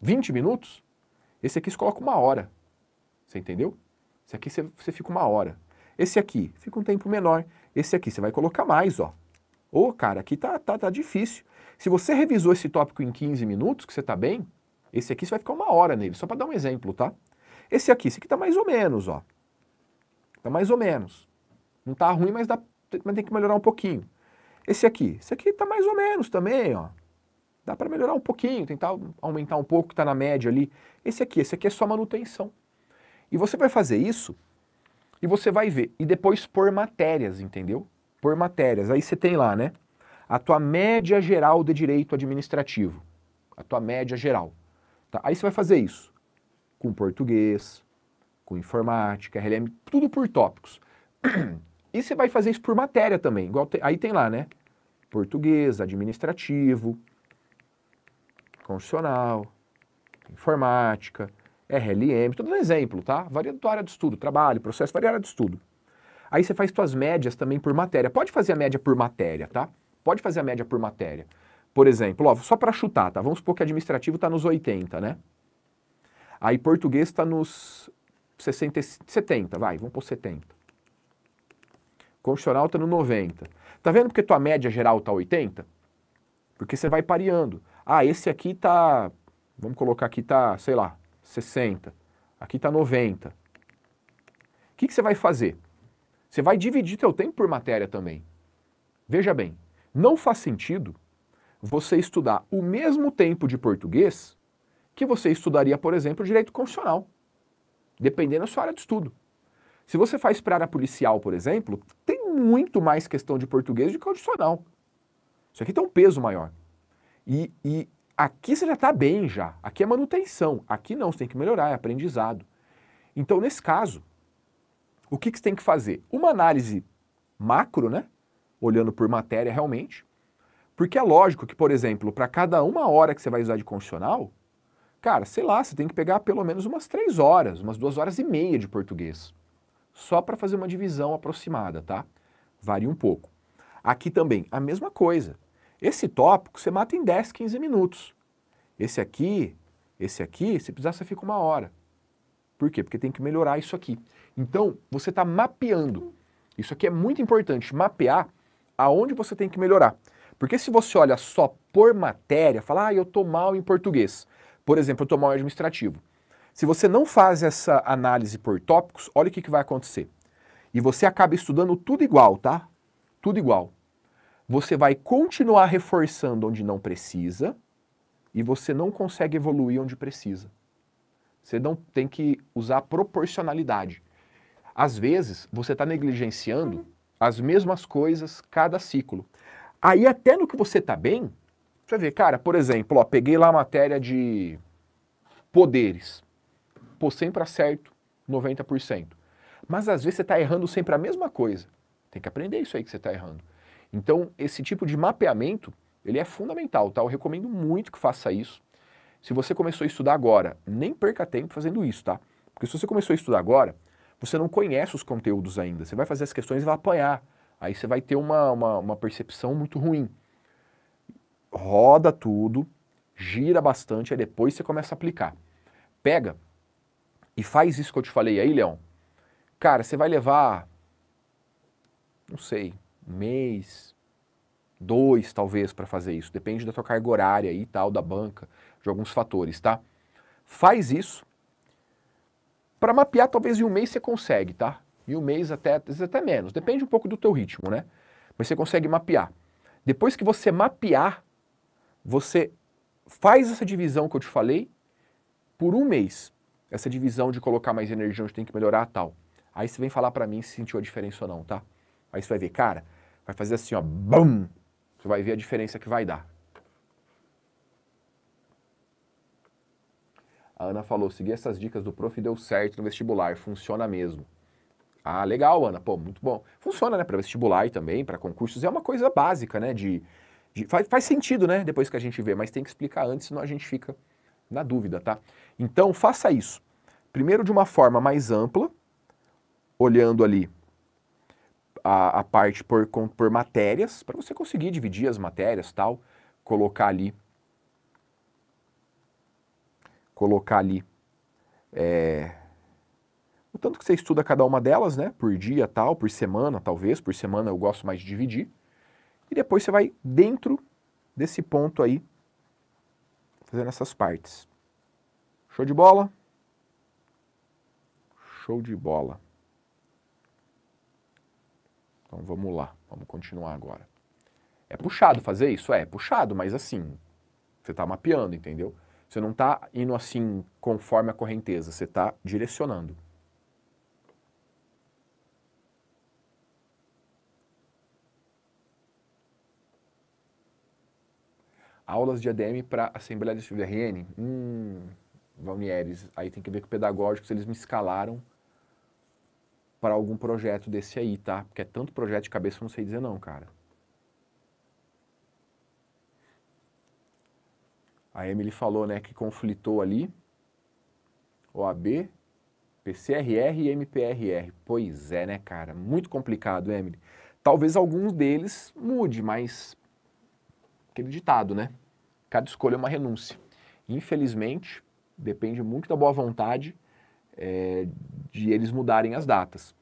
20 minutos, esse aqui você coloca uma hora. Você entendeu? Esse aqui você, você fica uma hora. Esse aqui fica um tempo menor. Esse aqui você vai colocar mais, ó. Ô, oh, cara, aqui tá, tá, tá difícil. Se você revisou esse tópico em 15 minutos, que você tá bem, esse aqui você vai ficar uma hora nele, só para dar um exemplo, tá? Esse aqui, esse aqui tá mais ou menos, ó. Tá mais ou menos. Não está ruim, mas, dá, mas tem que melhorar um pouquinho. Esse aqui, esse aqui está mais ou menos também, ó. Dá para melhorar um pouquinho, tentar aumentar um pouco, está na média ali. Esse aqui, esse aqui é só manutenção. E você vai fazer isso e você vai ver. E depois por matérias, entendeu? Por matérias. Aí você tem lá, né? A tua média geral de direito administrativo. A tua média geral. Tá? Aí você vai fazer isso. Com português, com informática, RLM, tudo por tópicos. E você vai fazer isso por matéria também. Igual te, aí tem lá, né? Português, administrativo, constitucional, informática, RLM, tudo um exemplo, tá? Varia tua área de estudo, trabalho, processo, varia área de estudo. Aí você faz suas médias também por matéria. Pode fazer a média por matéria, tá? Pode fazer a média por matéria. Por exemplo, ó, só para chutar, tá? Vamos supor que administrativo está nos 80, né? Aí português está nos 60, 70, vai, vamos por 70. Constitucional está é no 90. Tá vendo porque tua média geral tá 80? Porque você vai pareando. Ah, esse aqui tá, vamos colocar aqui tá, sei lá, 60. Aqui tá 90. O que, que você vai fazer? Você vai dividir teu tempo por matéria também. Veja bem, não faz sentido você estudar o mesmo tempo de português que você estudaria, por exemplo, direito constitucional, dependendo da sua área de estudo. Se você faz para a área policial, por exemplo, tem muito mais questão de português do que condicional Isso aqui tem um peso maior. E, e aqui você já está bem já. Aqui é manutenção. Aqui não, você tem que melhorar, é aprendizado. Então, nesse caso, o que, que você tem que fazer? Uma análise macro, né? Olhando por matéria realmente. Porque é lógico que, por exemplo, para cada uma hora que você vai usar de condicional, cara, sei lá, você tem que pegar pelo menos umas três horas, umas duas horas e meia de português. Só para fazer uma divisão aproximada, tá? varia um pouco. Aqui também, a mesma coisa. Esse tópico você mata em 10, 15 minutos. Esse aqui, esse aqui, se precisar, você fica uma hora. Por quê? Porque tem que melhorar isso aqui. Então, você está mapeando. Isso aqui é muito importante, mapear aonde você tem que melhorar. Porque se você olha só por matéria, fala, ah, eu estou mal em português. Por exemplo, eu estou mal em administrativo. Se você não faz essa análise por tópicos, olha o que, que vai acontecer e você acaba estudando tudo igual, tá? Tudo igual. Você vai continuar reforçando onde não precisa e você não consegue evoluir onde precisa. Você não tem que usar proporcionalidade. Às vezes, você está negligenciando as mesmas coisas cada ciclo. Aí, até no que você está bem, você vê, cara, por exemplo, ó, peguei lá a matéria de poderes. Pô, sempre acerto 90%. Mas às vezes você está errando sempre a mesma coisa. Tem que aprender isso aí que você está errando. Então, esse tipo de mapeamento, ele é fundamental, tá? Eu recomendo muito que faça isso. Se você começou a estudar agora, nem perca tempo fazendo isso, tá? Porque se você começou a estudar agora, você não conhece os conteúdos ainda. Você vai fazer as questões e vai apanhar. Aí você vai ter uma, uma, uma percepção muito ruim. Roda tudo, gira bastante, aí depois você começa a aplicar. Pega e faz isso que eu te falei aí, Leão, Cara, você vai levar, não sei, um mês, dois talvez para fazer isso. Depende da tua carga horária e tal, da banca, de alguns fatores, tá? Faz isso. Para mapear, talvez em um mês você consegue, tá? Em um mês até, até menos. Depende um pouco do teu ritmo, né? Mas você consegue mapear. Depois que você mapear, você faz essa divisão que eu te falei por um mês. Essa divisão de colocar mais energia onde tem que melhorar tal. Aí você vem falar para mim se sentiu a diferença ou não, tá? Aí você vai ver, cara, vai fazer assim, ó, BAM! Você vai ver a diferença que vai dar. A Ana falou, segui essas dicas do prof e deu certo no vestibular, funciona mesmo. Ah, legal, Ana, pô, muito bom. Funciona, né, para vestibular e também, para concursos, é uma coisa básica, né, de, de... faz, faz sentido, né, depois que a gente vê, mas tem que explicar antes, senão a gente fica na dúvida, tá? Então, faça isso. Primeiro de uma forma mais ampla, olhando ali a, a parte por, por matérias, para você conseguir dividir as matérias tal, colocar ali, colocar ali é, o tanto que você estuda cada uma delas, né, por dia tal, por semana talvez, por semana eu gosto mais de dividir, e depois você vai dentro desse ponto aí, fazendo essas partes. Show de bola? Show de bola. Então vamos lá, vamos continuar agora. É puxado fazer isso? É, é puxado, mas assim, você está mapeando, entendeu? Você não está indo assim conforme a correnteza, você está direcionando. Aulas de ADM para Assembleia de RN? Hum, Valnieres, aí tem que ver com o pedagógico se eles me escalaram para algum projeto desse aí, tá? Porque é tanto projeto de cabeça, eu não sei dizer não, cara. A Emily falou, né, que conflitou ali. OAB, PCRR e MPRR. Pois é, né, cara? Muito complicado, né, Emily. Talvez alguns deles mude, mas aquele ditado, né? Cada escolha é uma renúncia. Infelizmente, depende muito da boa vontade é, de eles mudarem as datas.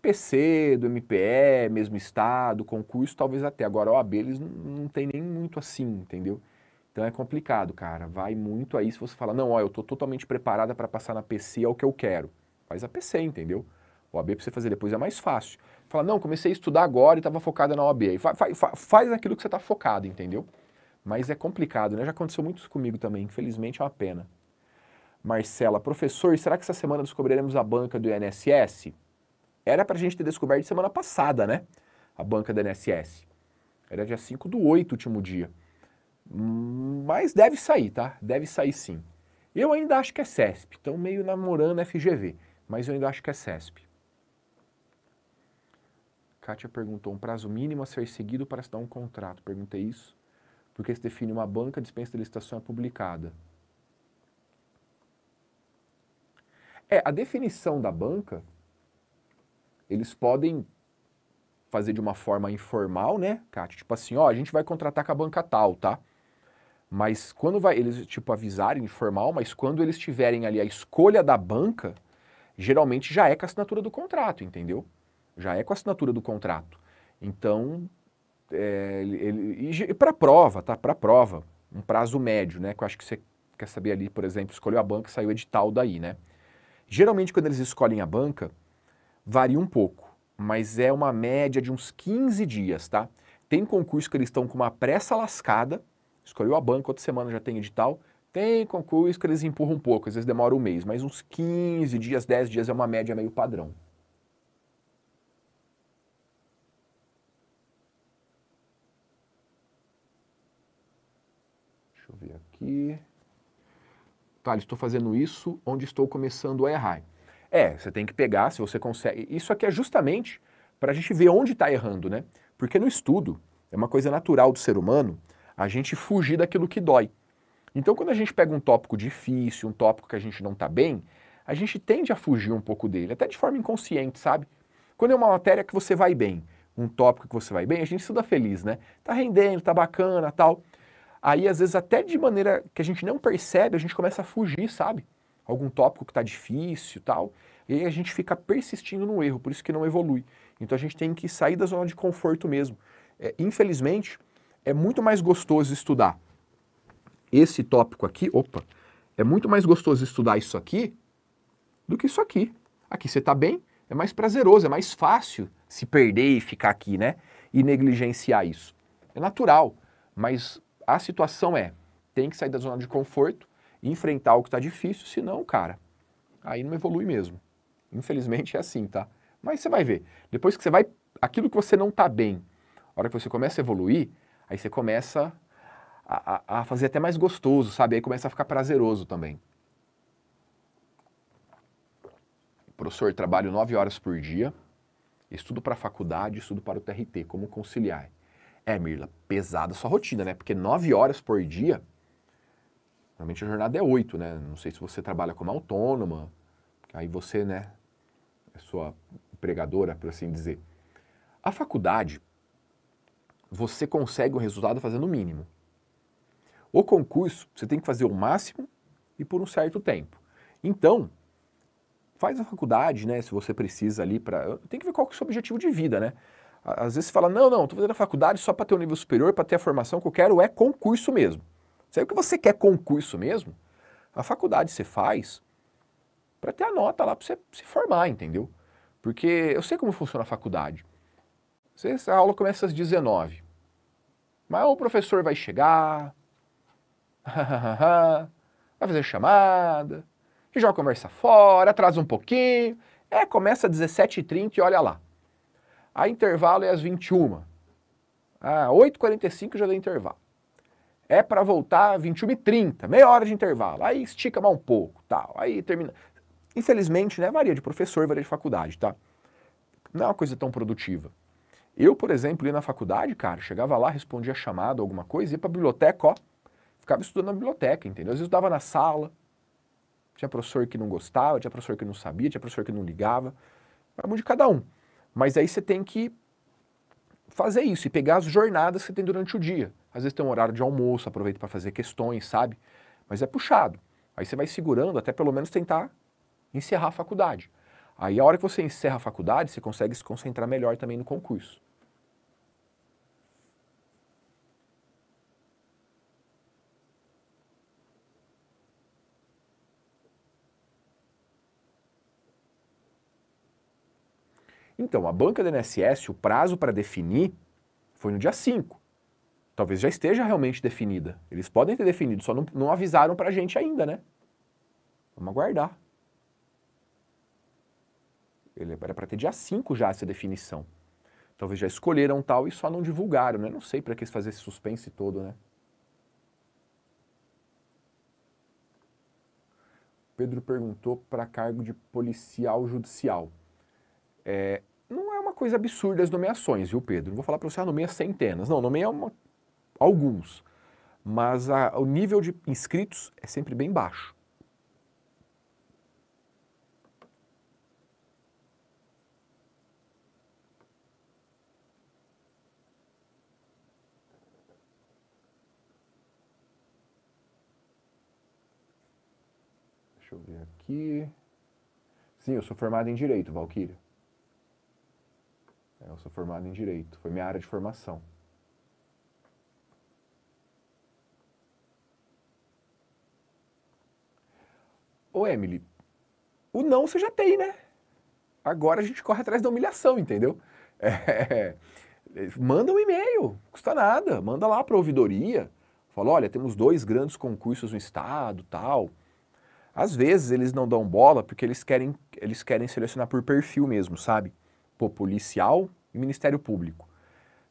PC, do MPE, mesmo estado, concurso, talvez até. Agora, o OAB, eles não, não tem nem muito assim, entendeu? Então é complicado, cara. Vai muito aí se você fala, não, ó, eu tô totalmente preparada para passar na PC, é o que eu quero. Faz a PC, entendeu? O OAB para você fazer depois é mais fácil. Fala, não, comecei a estudar agora e estava focada na OAB. Fa fa faz aquilo que você está focado, entendeu? Mas é complicado, né? Já aconteceu muito comigo também, infelizmente é uma pena. Marcela, professor, será que essa semana descobriremos a banca do INSS? Era para a gente ter descoberto semana passada, né? A banca do INSS. Era dia 5 do 8, último dia. Hum, mas deve sair, tá? Deve sair sim. Eu ainda acho que é CESP, então meio namorando FGV, mas eu ainda acho que é CESP. Kátia perguntou, um prazo mínimo a ser seguido para se dar um contrato? Perguntei isso, porque se define uma banca, dispensa de licitação é publicada. É, a definição da banca, eles podem fazer de uma forma informal, né, Kátia? Tipo assim, ó, a gente vai contratar com a banca tal, tá? Mas quando vai, eles, tipo, avisarem informal, mas quando eles tiverem ali a escolha da banca, geralmente já é com a assinatura do contrato, entendeu? Já é com a assinatura do contrato. Então, é, ele, e, e para prova, tá? Para prova, um prazo médio, né? Que eu acho que você quer saber ali, por exemplo, escolheu a banca, saiu edital daí, né? Geralmente, quando eles escolhem a banca, varia um pouco, mas é uma média de uns 15 dias, tá? Tem concurso que eles estão com uma pressa lascada, escolheu a banca, outra semana já tem edital. Tem concurso que eles empurram um pouco, às vezes demora um mês, mas uns 15 dias, 10 dias é uma média meio padrão. Deixa eu ver aqui. Tá, estou fazendo isso onde estou começando a errar. É, você tem que pegar se você consegue. Isso aqui é justamente para a gente ver onde está errando, né? Porque no estudo, é uma coisa natural do ser humano a gente fugir daquilo que dói. Então, quando a gente pega um tópico difícil, um tópico que a gente não está bem, a gente tende a fugir um pouco dele, até de forma inconsciente, sabe? Quando é uma matéria que você vai bem, um tópico que você vai bem, a gente estuda feliz, né? Tá rendendo, tá bacana, tal. Aí, às vezes, até de maneira que a gente não percebe, a gente começa a fugir, sabe? Algum tópico que está difícil tal. E aí a gente fica persistindo no erro, por isso que não evolui. Então a gente tem que sair da zona de conforto mesmo. É, infelizmente, é muito mais gostoso estudar esse tópico aqui. Opa! É muito mais gostoso estudar isso aqui do que isso aqui. Aqui você está bem, é mais prazeroso, é mais fácil se perder e ficar aqui, né? E negligenciar isso. É natural, mas a situação é, tem que sair da zona de conforto, enfrentar o que está difícil, senão, cara, aí não evolui mesmo. Infelizmente é assim, tá? Mas você vai ver. Depois que você vai, aquilo que você não está bem, a hora que você começa a evoluir, aí você começa a, a, a fazer até mais gostoso, sabe? Aí começa a ficar prazeroso também. Professor, trabalho nove horas por dia, estudo para a faculdade, estudo para o TRT, como conciliar? É, Mirla, pesada sua rotina, né? Porque nove horas por dia, normalmente a jornada é oito, né? Não sei se você trabalha como autônoma, aí você, né, é sua empregadora, por assim dizer. A faculdade, você consegue um resultado fazendo o mínimo. O concurso, você tem que fazer o máximo e por um certo tempo. Então, faz a faculdade, né, se você precisa ali para... Tem que ver qual que é o seu objetivo de vida, né? Às vezes você fala, não, não, estou fazendo a faculdade só para ter um nível superior, para ter a formação que eu quero, é concurso mesmo. Sabe é o que você quer concurso mesmo? A faculdade você faz para ter a nota lá para você se formar, entendeu? Porque eu sei como funciona a faculdade. Você, a aula começa às 19. Mas o professor vai chegar, vai fazer chamada, e joga a conversa fora, atrasa um pouquinho. É, começa às 17h30 e olha lá. A intervalo é às 21. Ah, 8h45 já deu intervalo. É para voltar 21h30, meia hora de intervalo. Aí estica mais um pouco, tal. Aí termina. Infelizmente, né, varia de professor, varia de faculdade, tá? Não é uma coisa tão produtiva. Eu, por exemplo, ia na faculdade, cara, chegava lá, respondia chamada, alguma coisa, ia pra biblioteca, ó, ficava estudando na biblioteca, entendeu? Às vezes dava na sala, tinha professor que não gostava, tinha professor que não sabia, tinha professor que não ligava, era muito de cada um. Mas aí você tem que fazer isso e pegar as jornadas que você tem durante o dia. Às vezes tem um horário de almoço, aproveita para fazer questões, sabe? Mas é puxado. Aí você vai segurando até pelo menos tentar encerrar a faculdade. Aí a hora que você encerra a faculdade, você consegue se concentrar melhor também no concurso. Então, a banca do INSS, o prazo para definir foi no dia 5. Talvez já esteja realmente definida. Eles podem ter definido, só não, não avisaram para a gente ainda, né? Vamos aguardar. Ele era para ter dia 5 já essa definição. Talvez já escolheram tal e só não divulgaram, né? Não sei para que fazer esse suspense todo, né? Pedro perguntou para cargo de policial judicial. É, não é uma coisa absurda as nomeações, viu, Pedro? Não vou falar para você, ah, nomeia centenas. Não, nomeia uma, alguns. Mas a, o nível de inscritos é sempre bem baixo. Deixa eu ver aqui. Sim, eu sou formado em Direito, Valquíria. Né? Eu sou formado em direito, foi minha área de formação. Ô Emily, o não você já tem, né? Agora a gente corre atrás da humilhação, entendeu? É, é, manda um e-mail, custa nada, manda lá para a ouvidoria, fala, olha, temos dois grandes concursos no estado, tal. Às vezes eles não dão bola porque eles querem, eles querem selecionar por perfil mesmo, sabe? Pô, policial, e Ministério Público.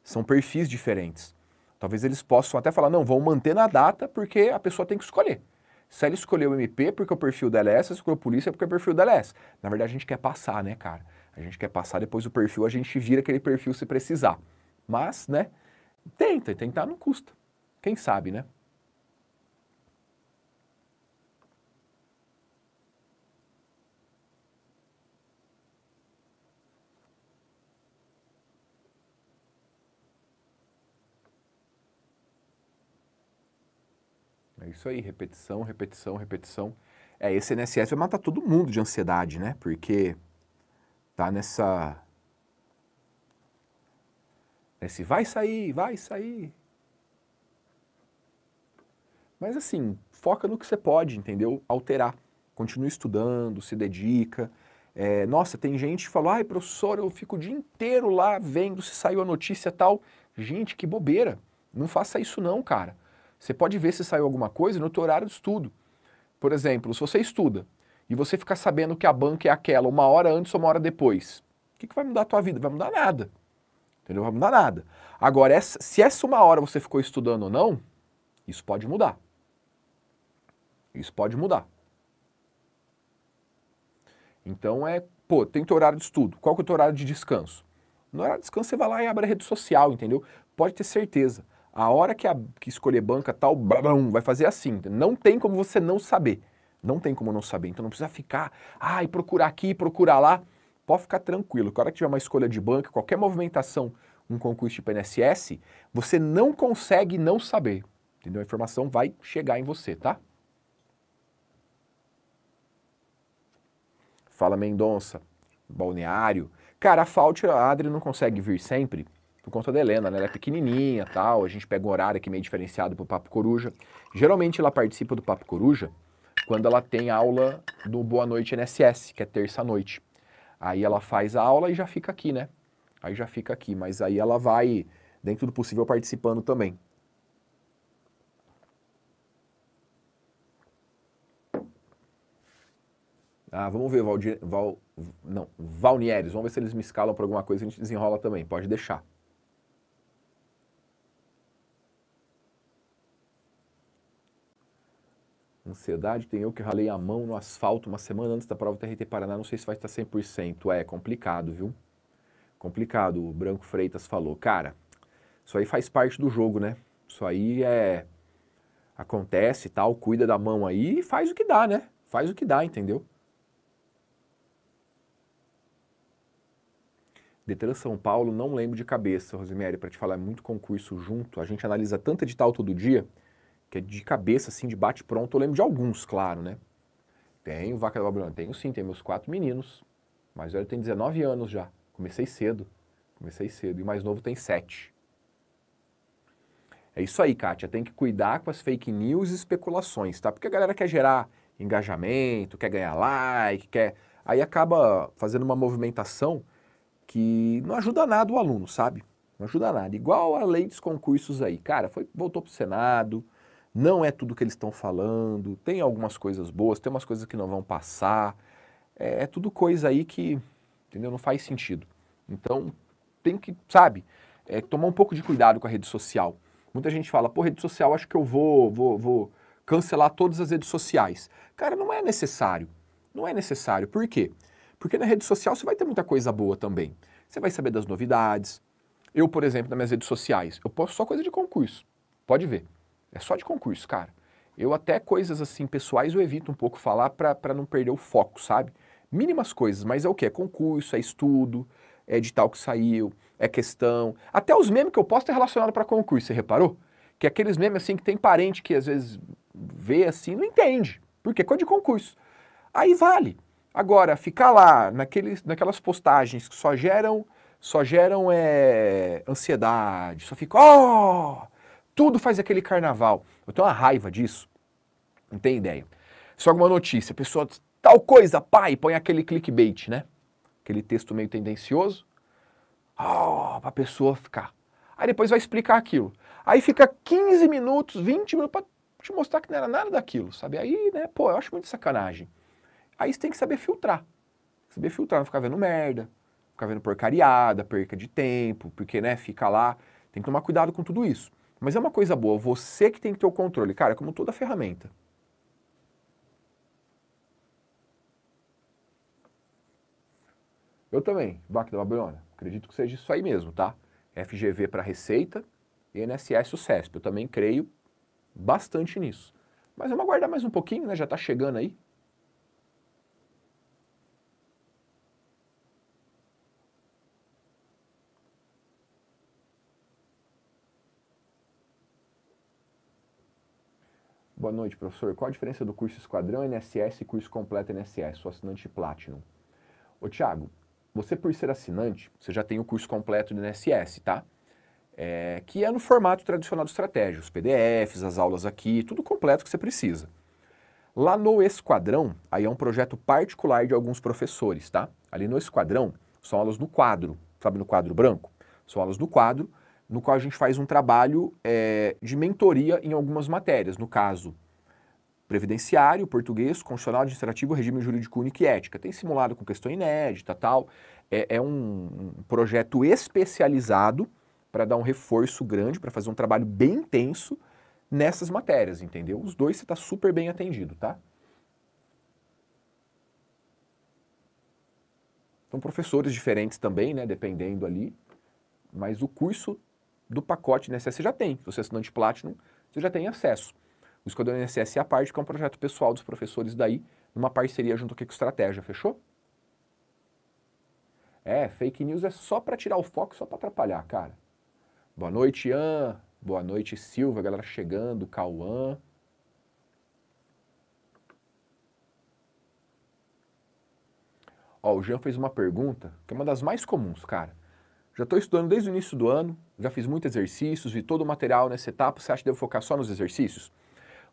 São perfis diferentes. Talvez eles possam até falar, não, vão manter na data porque a pessoa tem que escolher. Se ela escolheu o MP é porque o perfil dela é essa, se escolheu a polícia é porque o perfil dela é essa. Na verdade, a gente quer passar, né, cara? A gente quer passar depois o perfil, a gente vira aquele perfil se precisar. Mas, né, tenta, tentar não custa. Quem sabe, né? isso aí, repetição, repetição, repetição. É, esse NSS vai matar todo mundo de ansiedade, né? Porque tá nessa. Nesse vai sair, vai sair. Mas assim, foca no que você pode, entendeu? Alterar. continue estudando, se dedica. É, nossa, tem gente que falou, ai professor, eu fico o dia inteiro lá vendo se saiu a notícia tal. Gente, que bobeira. Não faça isso não, cara. Você pode ver se saiu alguma coisa no teu horário de estudo. Por exemplo, se você estuda e você ficar sabendo que a banca é aquela uma hora antes ou uma hora depois, o que, que vai mudar a tua vida? Vai mudar nada. Entendeu? Vai mudar nada. Agora, essa, se essa uma hora você ficou estudando ou não, isso pode mudar. Isso pode mudar. Então é, pô, tem teu horário de estudo. Qual que é o teu horário de descanso? No horário de descanso você vai lá e abre a rede social, entendeu? Pode ter certeza. A hora que, a, que escolher banca tal, blum, vai fazer assim. Não tem como você não saber. Não tem como não saber. Então não precisa ficar, ai, procurar aqui, procurar lá. Pode ficar tranquilo. Que a hora que tiver uma escolha de banca, qualquer movimentação, um concurso de PNSS, você não consegue não saber. Entendeu? A informação vai chegar em você, tá? Fala Mendonça, balneário. Cara, a Fault, a Adri não consegue vir sempre por conta da Helena, né? Ela é pequenininha tal, a gente pega um horário aqui meio diferenciado pro Papo Coruja. Geralmente ela participa do Papo Coruja quando ela tem aula do Boa Noite NSS, que é terça-noite. Aí ela faz a aula e já fica aqui, né? Aí já fica aqui, mas aí ela vai, dentro do possível, participando também. Ah, vamos ver, Valdir, Val, não, Valnieres, vamos ver se eles me escalam para alguma coisa e a gente desenrola também, pode deixar. ansiedade, tem eu que ralei a mão no asfalto uma semana antes da prova do TRT Paraná, não sei se vai estar 100%. É complicado, viu? Complicado. O Branco Freitas falou, cara, isso aí faz parte do jogo, né? Isso aí é acontece, tal, cuida da mão aí e faz o que dá, né? Faz o que dá, entendeu? Detran São Paulo, não lembro de cabeça, Rosemary, para te falar, é muito concurso junto. A gente analisa tanto edital todo dia que é de cabeça, assim, de bate-pronto, eu lembro de alguns, claro, né? Tenho Vaca da Babilônia, tenho sim, tenho meus quatro meninos. mas velho tem 19 anos já, comecei cedo, comecei cedo. E mais novo tem sete. É isso aí, Kátia, tem que cuidar com as fake news e especulações, tá? Porque a galera quer gerar engajamento, quer ganhar like, quer... Aí acaba fazendo uma movimentação que não ajuda nada o aluno, sabe? Não ajuda nada. Igual a lei dos concursos aí. Cara, foi, voltou pro Senado, não é tudo que eles estão falando, tem algumas coisas boas, tem umas coisas que não vão passar. É, é tudo coisa aí que, entendeu? Não faz sentido. Então, tem que, sabe, é, tomar um pouco de cuidado com a rede social. Muita gente fala, pô, rede social, acho que eu vou, vou, vou cancelar todas as redes sociais. Cara, não é necessário. Não é necessário. Por quê? Porque na rede social você vai ter muita coisa boa também. Você vai saber das novidades. Eu, por exemplo, nas minhas redes sociais, eu posto só coisa de concurso. Pode ver. É só de concurso, cara. Eu até coisas assim pessoais eu evito um pouco falar para não perder o foco, sabe? Mínimas coisas, mas é o que? É concurso, é estudo, é edital que saiu, é questão. Até os memes que eu posto é relacionado para concurso, você reparou? Que é aqueles memes assim que tem parente que às vezes vê assim, não entende, porque é coisa de concurso. Aí vale. Agora, ficar lá naqueles, naquelas postagens que só geram, só geram é, ansiedade, só fica, oh! tudo faz aquele carnaval. Eu tenho uma raiva disso. Não tem ideia. Só alguma notícia, a pessoa tal coisa, pai, põe aquele clickbait, né? Aquele texto meio tendencioso. Oh, pra pessoa ficar. Aí depois vai explicar aquilo. Aí fica 15 minutos, 20 minutos para te mostrar que não era nada daquilo, sabe? Aí, né, pô, eu acho muito sacanagem. Aí você tem que saber filtrar. Saber filtrar, não ficar vendo merda, ficar vendo porcariada, perca de tempo, porque, né, fica lá. Tem que tomar cuidado com tudo isso. Mas é uma coisa boa, você que tem que ter o controle. Cara, é como toda ferramenta. Eu também, Bac da Babilônia. Acredito que seja isso aí mesmo, tá? FGV para Receita e INSS o CESP. Eu também creio bastante nisso. Mas vamos aguardar mais um pouquinho, né? Já está chegando aí. Boa noite, professor. Qual a diferença do curso Esquadrão NSS e curso completo NSS? Sou assinante Platinum. Ô, Thiago, você por ser assinante, você já tem o curso completo do NSS, tá? É, que é no formato tradicional do estratégia, os PDFs, as aulas aqui, tudo completo que você precisa. Lá no Esquadrão, aí é um projeto particular de alguns professores, tá? Ali no Esquadrão, são aulas no quadro, sabe no quadro branco? São aulas no quadro, no qual a gente faz um trabalho é, de mentoria em algumas matérias, no caso, previdenciário, português, constitucional, administrativo, regime jurídico único e ética. Tem simulado com questão inédita tal. É, é um, um projeto especializado para dar um reforço grande, para fazer um trabalho bem intenso nessas matérias, entendeu? Os dois você está super bem atendido, tá? São então, professores diferentes também, né? Dependendo ali. Mas o curso do pacote do INSS você já tem. Se você é assinante Platinum, você já tem acesso. O Esquadrão INSS é a parte, que é um projeto pessoal dos professores daí, numa parceria junto aqui com Estratégia, fechou? É, fake news é só para tirar o foco, só para atrapalhar, cara. Boa noite, Ian. Boa noite, Silva, galera chegando, Cauã. Ó, o Jean fez uma pergunta que é uma das mais comuns, cara já estou estudando desde o início do ano, já fiz muitos exercícios, vi todo o material nessa etapa, você acha que devo focar só nos exercícios?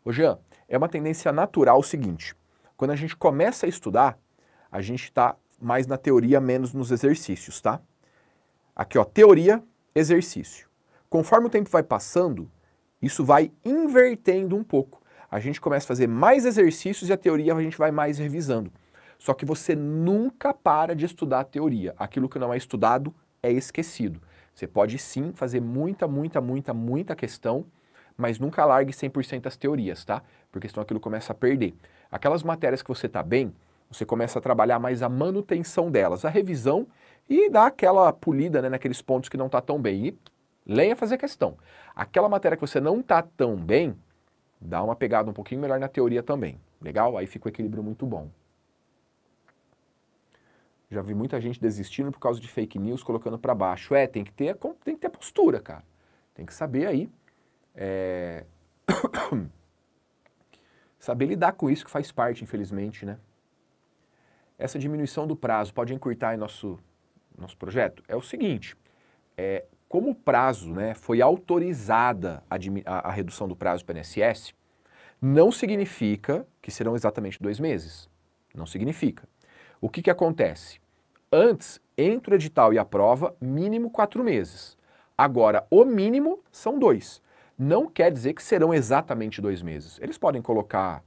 Ô Jean, é uma tendência natural o seguinte, quando a gente começa a estudar, a gente está mais na teoria, menos nos exercícios, tá? Aqui, ó, teoria, exercício. Conforme o tempo vai passando, isso vai invertendo um pouco. A gente começa a fazer mais exercícios e a teoria a gente vai mais revisando. Só que você nunca para de estudar a teoria. Aquilo que não é estudado é esquecido. Você pode sim fazer muita, muita, muita, muita questão, mas nunca largue 100% as teorias, tá? Porque senão aquilo começa a perder. Aquelas matérias que você está bem, você começa a trabalhar mais a manutenção delas, a revisão e dá aquela polida né, naqueles pontos que não está tão bem. E leia fazer questão. Aquela matéria que você não está tão bem, dá uma pegada um pouquinho melhor na teoria também. Legal? Aí fica o equilíbrio muito bom. Já vi muita gente desistindo por causa de fake news, colocando para baixo. É, tem que ter, tem que ter postura, cara. Tem que saber aí. É... saber lidar com isso que faz parte, infelizmente, né? Essa diminuição do prazo pode encurtar nosso, nosso projeto? É o seguinte, é, como o prazo né, foi autorizada a, a, a redução do prazo para o INSS, não significa que serão exatamente dois meses. Não significa. O que, que acontece? Antes, entre o edital e a prova, mínimo quatro meses. Agora, o mínimo são dois. Não quer dizer que serão exatamente dois meses. Eles podem colocar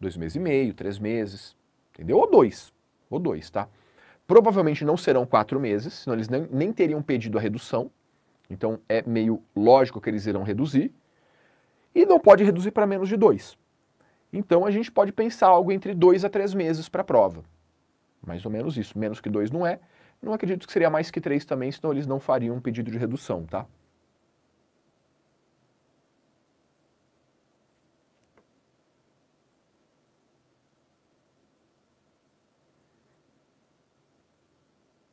dois meses e meio, três meses, entendeu? Ou dois, ou dois, tá? Provavelmente não serão quatro meses, senão eles nem, nem teriam pedido a redução. Então, é meio lógico que eles irão reduzir. E não pode reduzir para menos de dois. Então, a gente pode pensar algo entre dois a três meses para a prova. Mais ou menos isso. Menos que 2 não é. Não acredito que seria mais que 3 também, senão eles não fariam um pedido de redução, tá?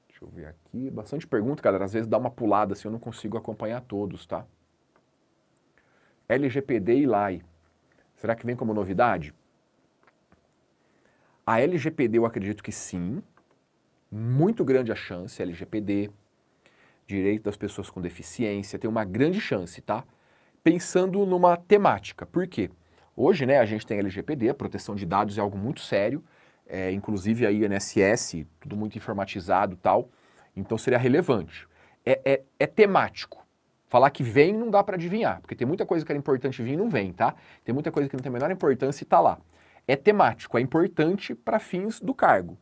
Deixa eu ver aqui. Bastante pergunta, galera. Às vezes dá uma pulada, assim, eu não consigo acompanhar todos, tá? LGPD e LAI. Será que vem como novidade? A LGPD eu acredito que sim, muito grande a chance, LGPD, direito das pessoas com deficiência, tem uma grande chance, tá? Pensando numa temática, por quê? Hoje, né, a gente tem LGPD, a proteção de dados é algo muito sério, é, inclusive aí NSS, tudo muito informatizado tal, então seria relevante. É, é, é temático. Falar que vem não dá para adivinhar, porque tem muita coisa que era importante vir e não vem, tá? Tem muita coisa que não tem a menor importância e tá lá é temático, é importante para fins do cargo.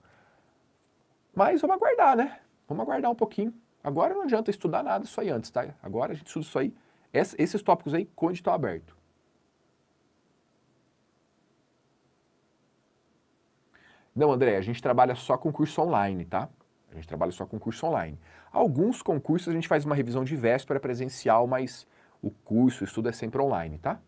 Mas vamos aguardar, né? Vamos aguardar um pouquinho. Agora não adianta estudar nada isso aí antes, tá? Agora a gente estuda isso aí, esses tópicos aí, quando estão aberto. Não, André, a gente trabalha só com curso online, tá? A gente trabalha só com curso online. Alguns concursos a gente faz uma revisão de véspera presencial, mas o curso, o estudo é sempre online, tá?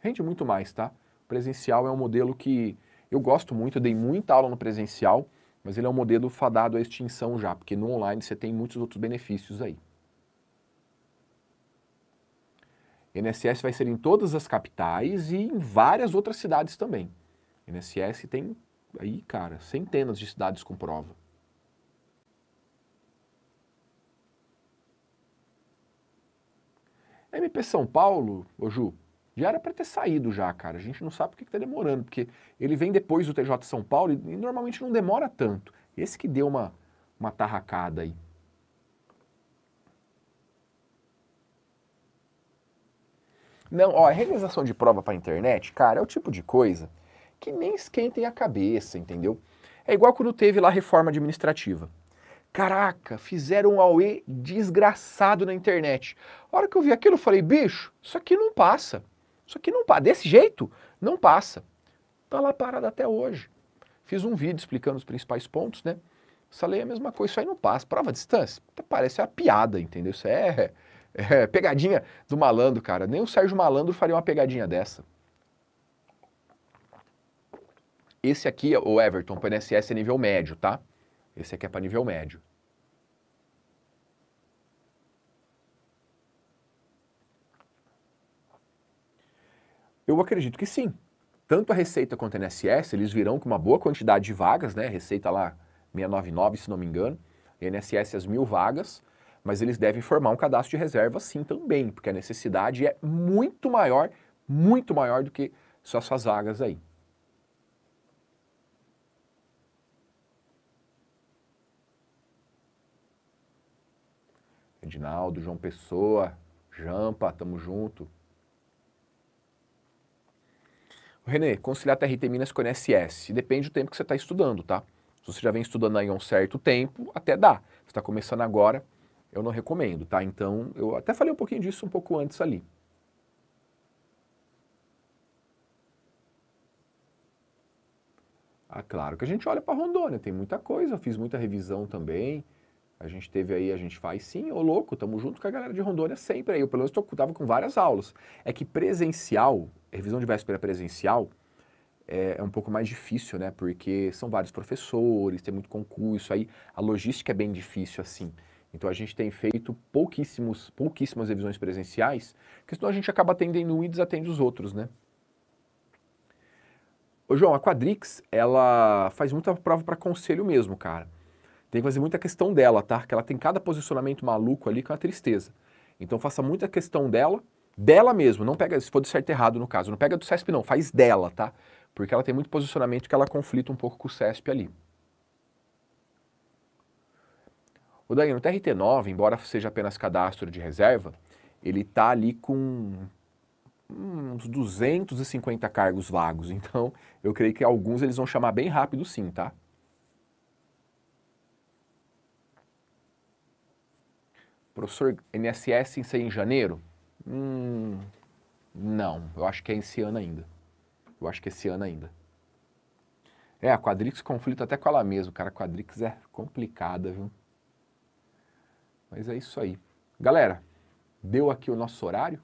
Rende muito mais, tá? presencial é um modelo que eu gosto muito, eu dei muita aula no presencial, mas ele é um modelo fadado à extinção já, porque no online você tem muitos outros benefícios aí. NSS vai ser em todas as capitais e em várias outras cidades também. NSS tem aí, cara, centenas de cidades com prova. MP São Paulo, ô Ju, já era para ter saído já, cara. A gente não sabe por que está demorando, porque ele vem depois do TJ São Paulo e, e normalmente não demora tanto. Esse que deu uma, uma tarracada aí. Não, ó, a realização de prova para internet, cara, é o tipo de coisa que nem esquentem a cabeça, entendeu? É igual quando teve lá a reforma administrativa. Caraca, fizeram um AUE desgraçado na internet. A hora que eu vi aquilo, eu falei, bicho, isso aqui não passa. Isso aqui não passa. Desse jeito, não passa. Está lá parado até hoje. Fiz um vídeo explicando os principais pontos, né? Essa lei é a mesma coisa, isso aí não passa. Prova à distância, tá, parece uma piada, entendeu? Isso é, é pegadinha do malandro, cara. Nem o Sérgio Malandro faria uma pegadinha dessa. Esse aqui, é o Everton, para o NSS é nível médio, tá? Esse aqui é para nível médio. Eu acredito que sim. Tanto a Receita quanto a INSS, eles virão com uma boa quantidade de vagas, né? Receita lá 699, se não me engano, e INSS as mil vagas, mas eles devem formar um cadastro de reserva sim também, porque a necessidade é muito maior, muito maior do que só essas vagas aí. Edinaldo, João Pessoa, Jampa, tamo junto. Renê, conciliar TRT Minas com NSS. Depende do tempo que você está estudando, tá? Se você já vem estudando aí há um certo tempo, até dá. Se está começando agora, eu não recomendo, tá? Então, eu até falei um pouquinho disso um pouco antes ali. Ah, claro que a gente olha para Rondônia, tem muita coisa, eu fiz muita revisão também. A gente teve aí, a gente faz sim, ô louco, tamo junto com a galera de Rondônia sempre aí. Eu pelo menos tô, tava com várias aulas. É que presencial, revisão de véspera presencial, é, é, um pouco mais difícil, né? Porque são vários professores, tem muito concurso, aí a logística é bem difícil assim. Então a gente tem feito pouquíssimos, pouquíssimas revisões presenciais, porque senão a gente acaba atendendo um e desatende os outros, né? Ô João, a Quadrix, ela faz muita prova para conselho mesmo, cara. Tem que fazer muita questão dela, tá? Que ela tem cada posicionamento maluco ali que é uma tristeza. Então faça muita questão dela, dela mesmo, não pega, se for do certo e errado no caso, não pega do CESP não, faz dela, tá? Porque ela tem muito posicionamento que ela conflita um pouco com o CESP ali. O Daí, no TRT9, embora seja apenas cadastro de reserva, ele tá ali com uns 250 cargos vagos. Então, eu creio que alguns eles vão chamar bem rápido sim, tá? Professor, NSS em em janeiro? Hum, não, eu acho que é esse ano ainda. Eu acho que é esse ano ainda. É, a Quadrix conflita até com ela mesmo, Cara, a Quadrix é complicada, viu? Mas é isso aí. Galera, deu aqui o nosso horário.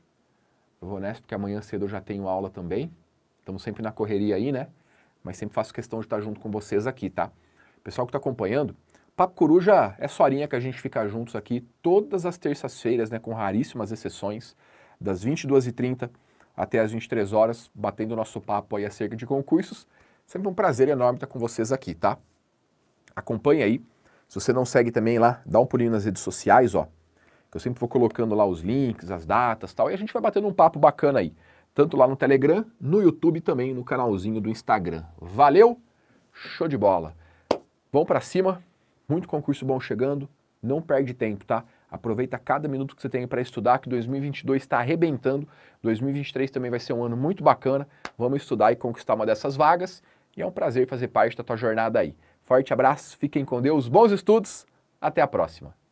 Eu vou nessa porque amanhã cedo eu já tenho aula também. Estamos sempre na correria aí, né? Mas sempre faço questão de estar junto com vocês aqui, tá? Pessoal que está acompanhando, Papo Coruja é sorinha que a gente fica juntos aqui todas as terças-feiras, né, com raríssimas exceções, das 22h30 até as 23 horas, batendo nosso papo aí acerca de concursos. Sempre um prazer enorme estar com vocês aqui, tá? Acompanhe aí. Se você não segue também lá, dá um pulinho nas redes sociais, ó. Que eu sempre vou colocando lá os links, as datas tal. E a gente vai batendo um papo bacana aí. Tanto lá no Telegram, no YouTube também, no canalzinho do Instagram. Valeu! Show de bola! Vamos para cima! muito concurso bom chegando, não perde tempo, tá? Aproveita cada minuto que você tem para estudar, que 2022 está arrebentando. 2023 também vai ser um ano muito bacana. Vamos estudar e conquistar uma dessas vagas. E é um prazer fazer parte da tua jornada aí. Forte abraço, fiquem com Deus, bons estudos, até a próxima.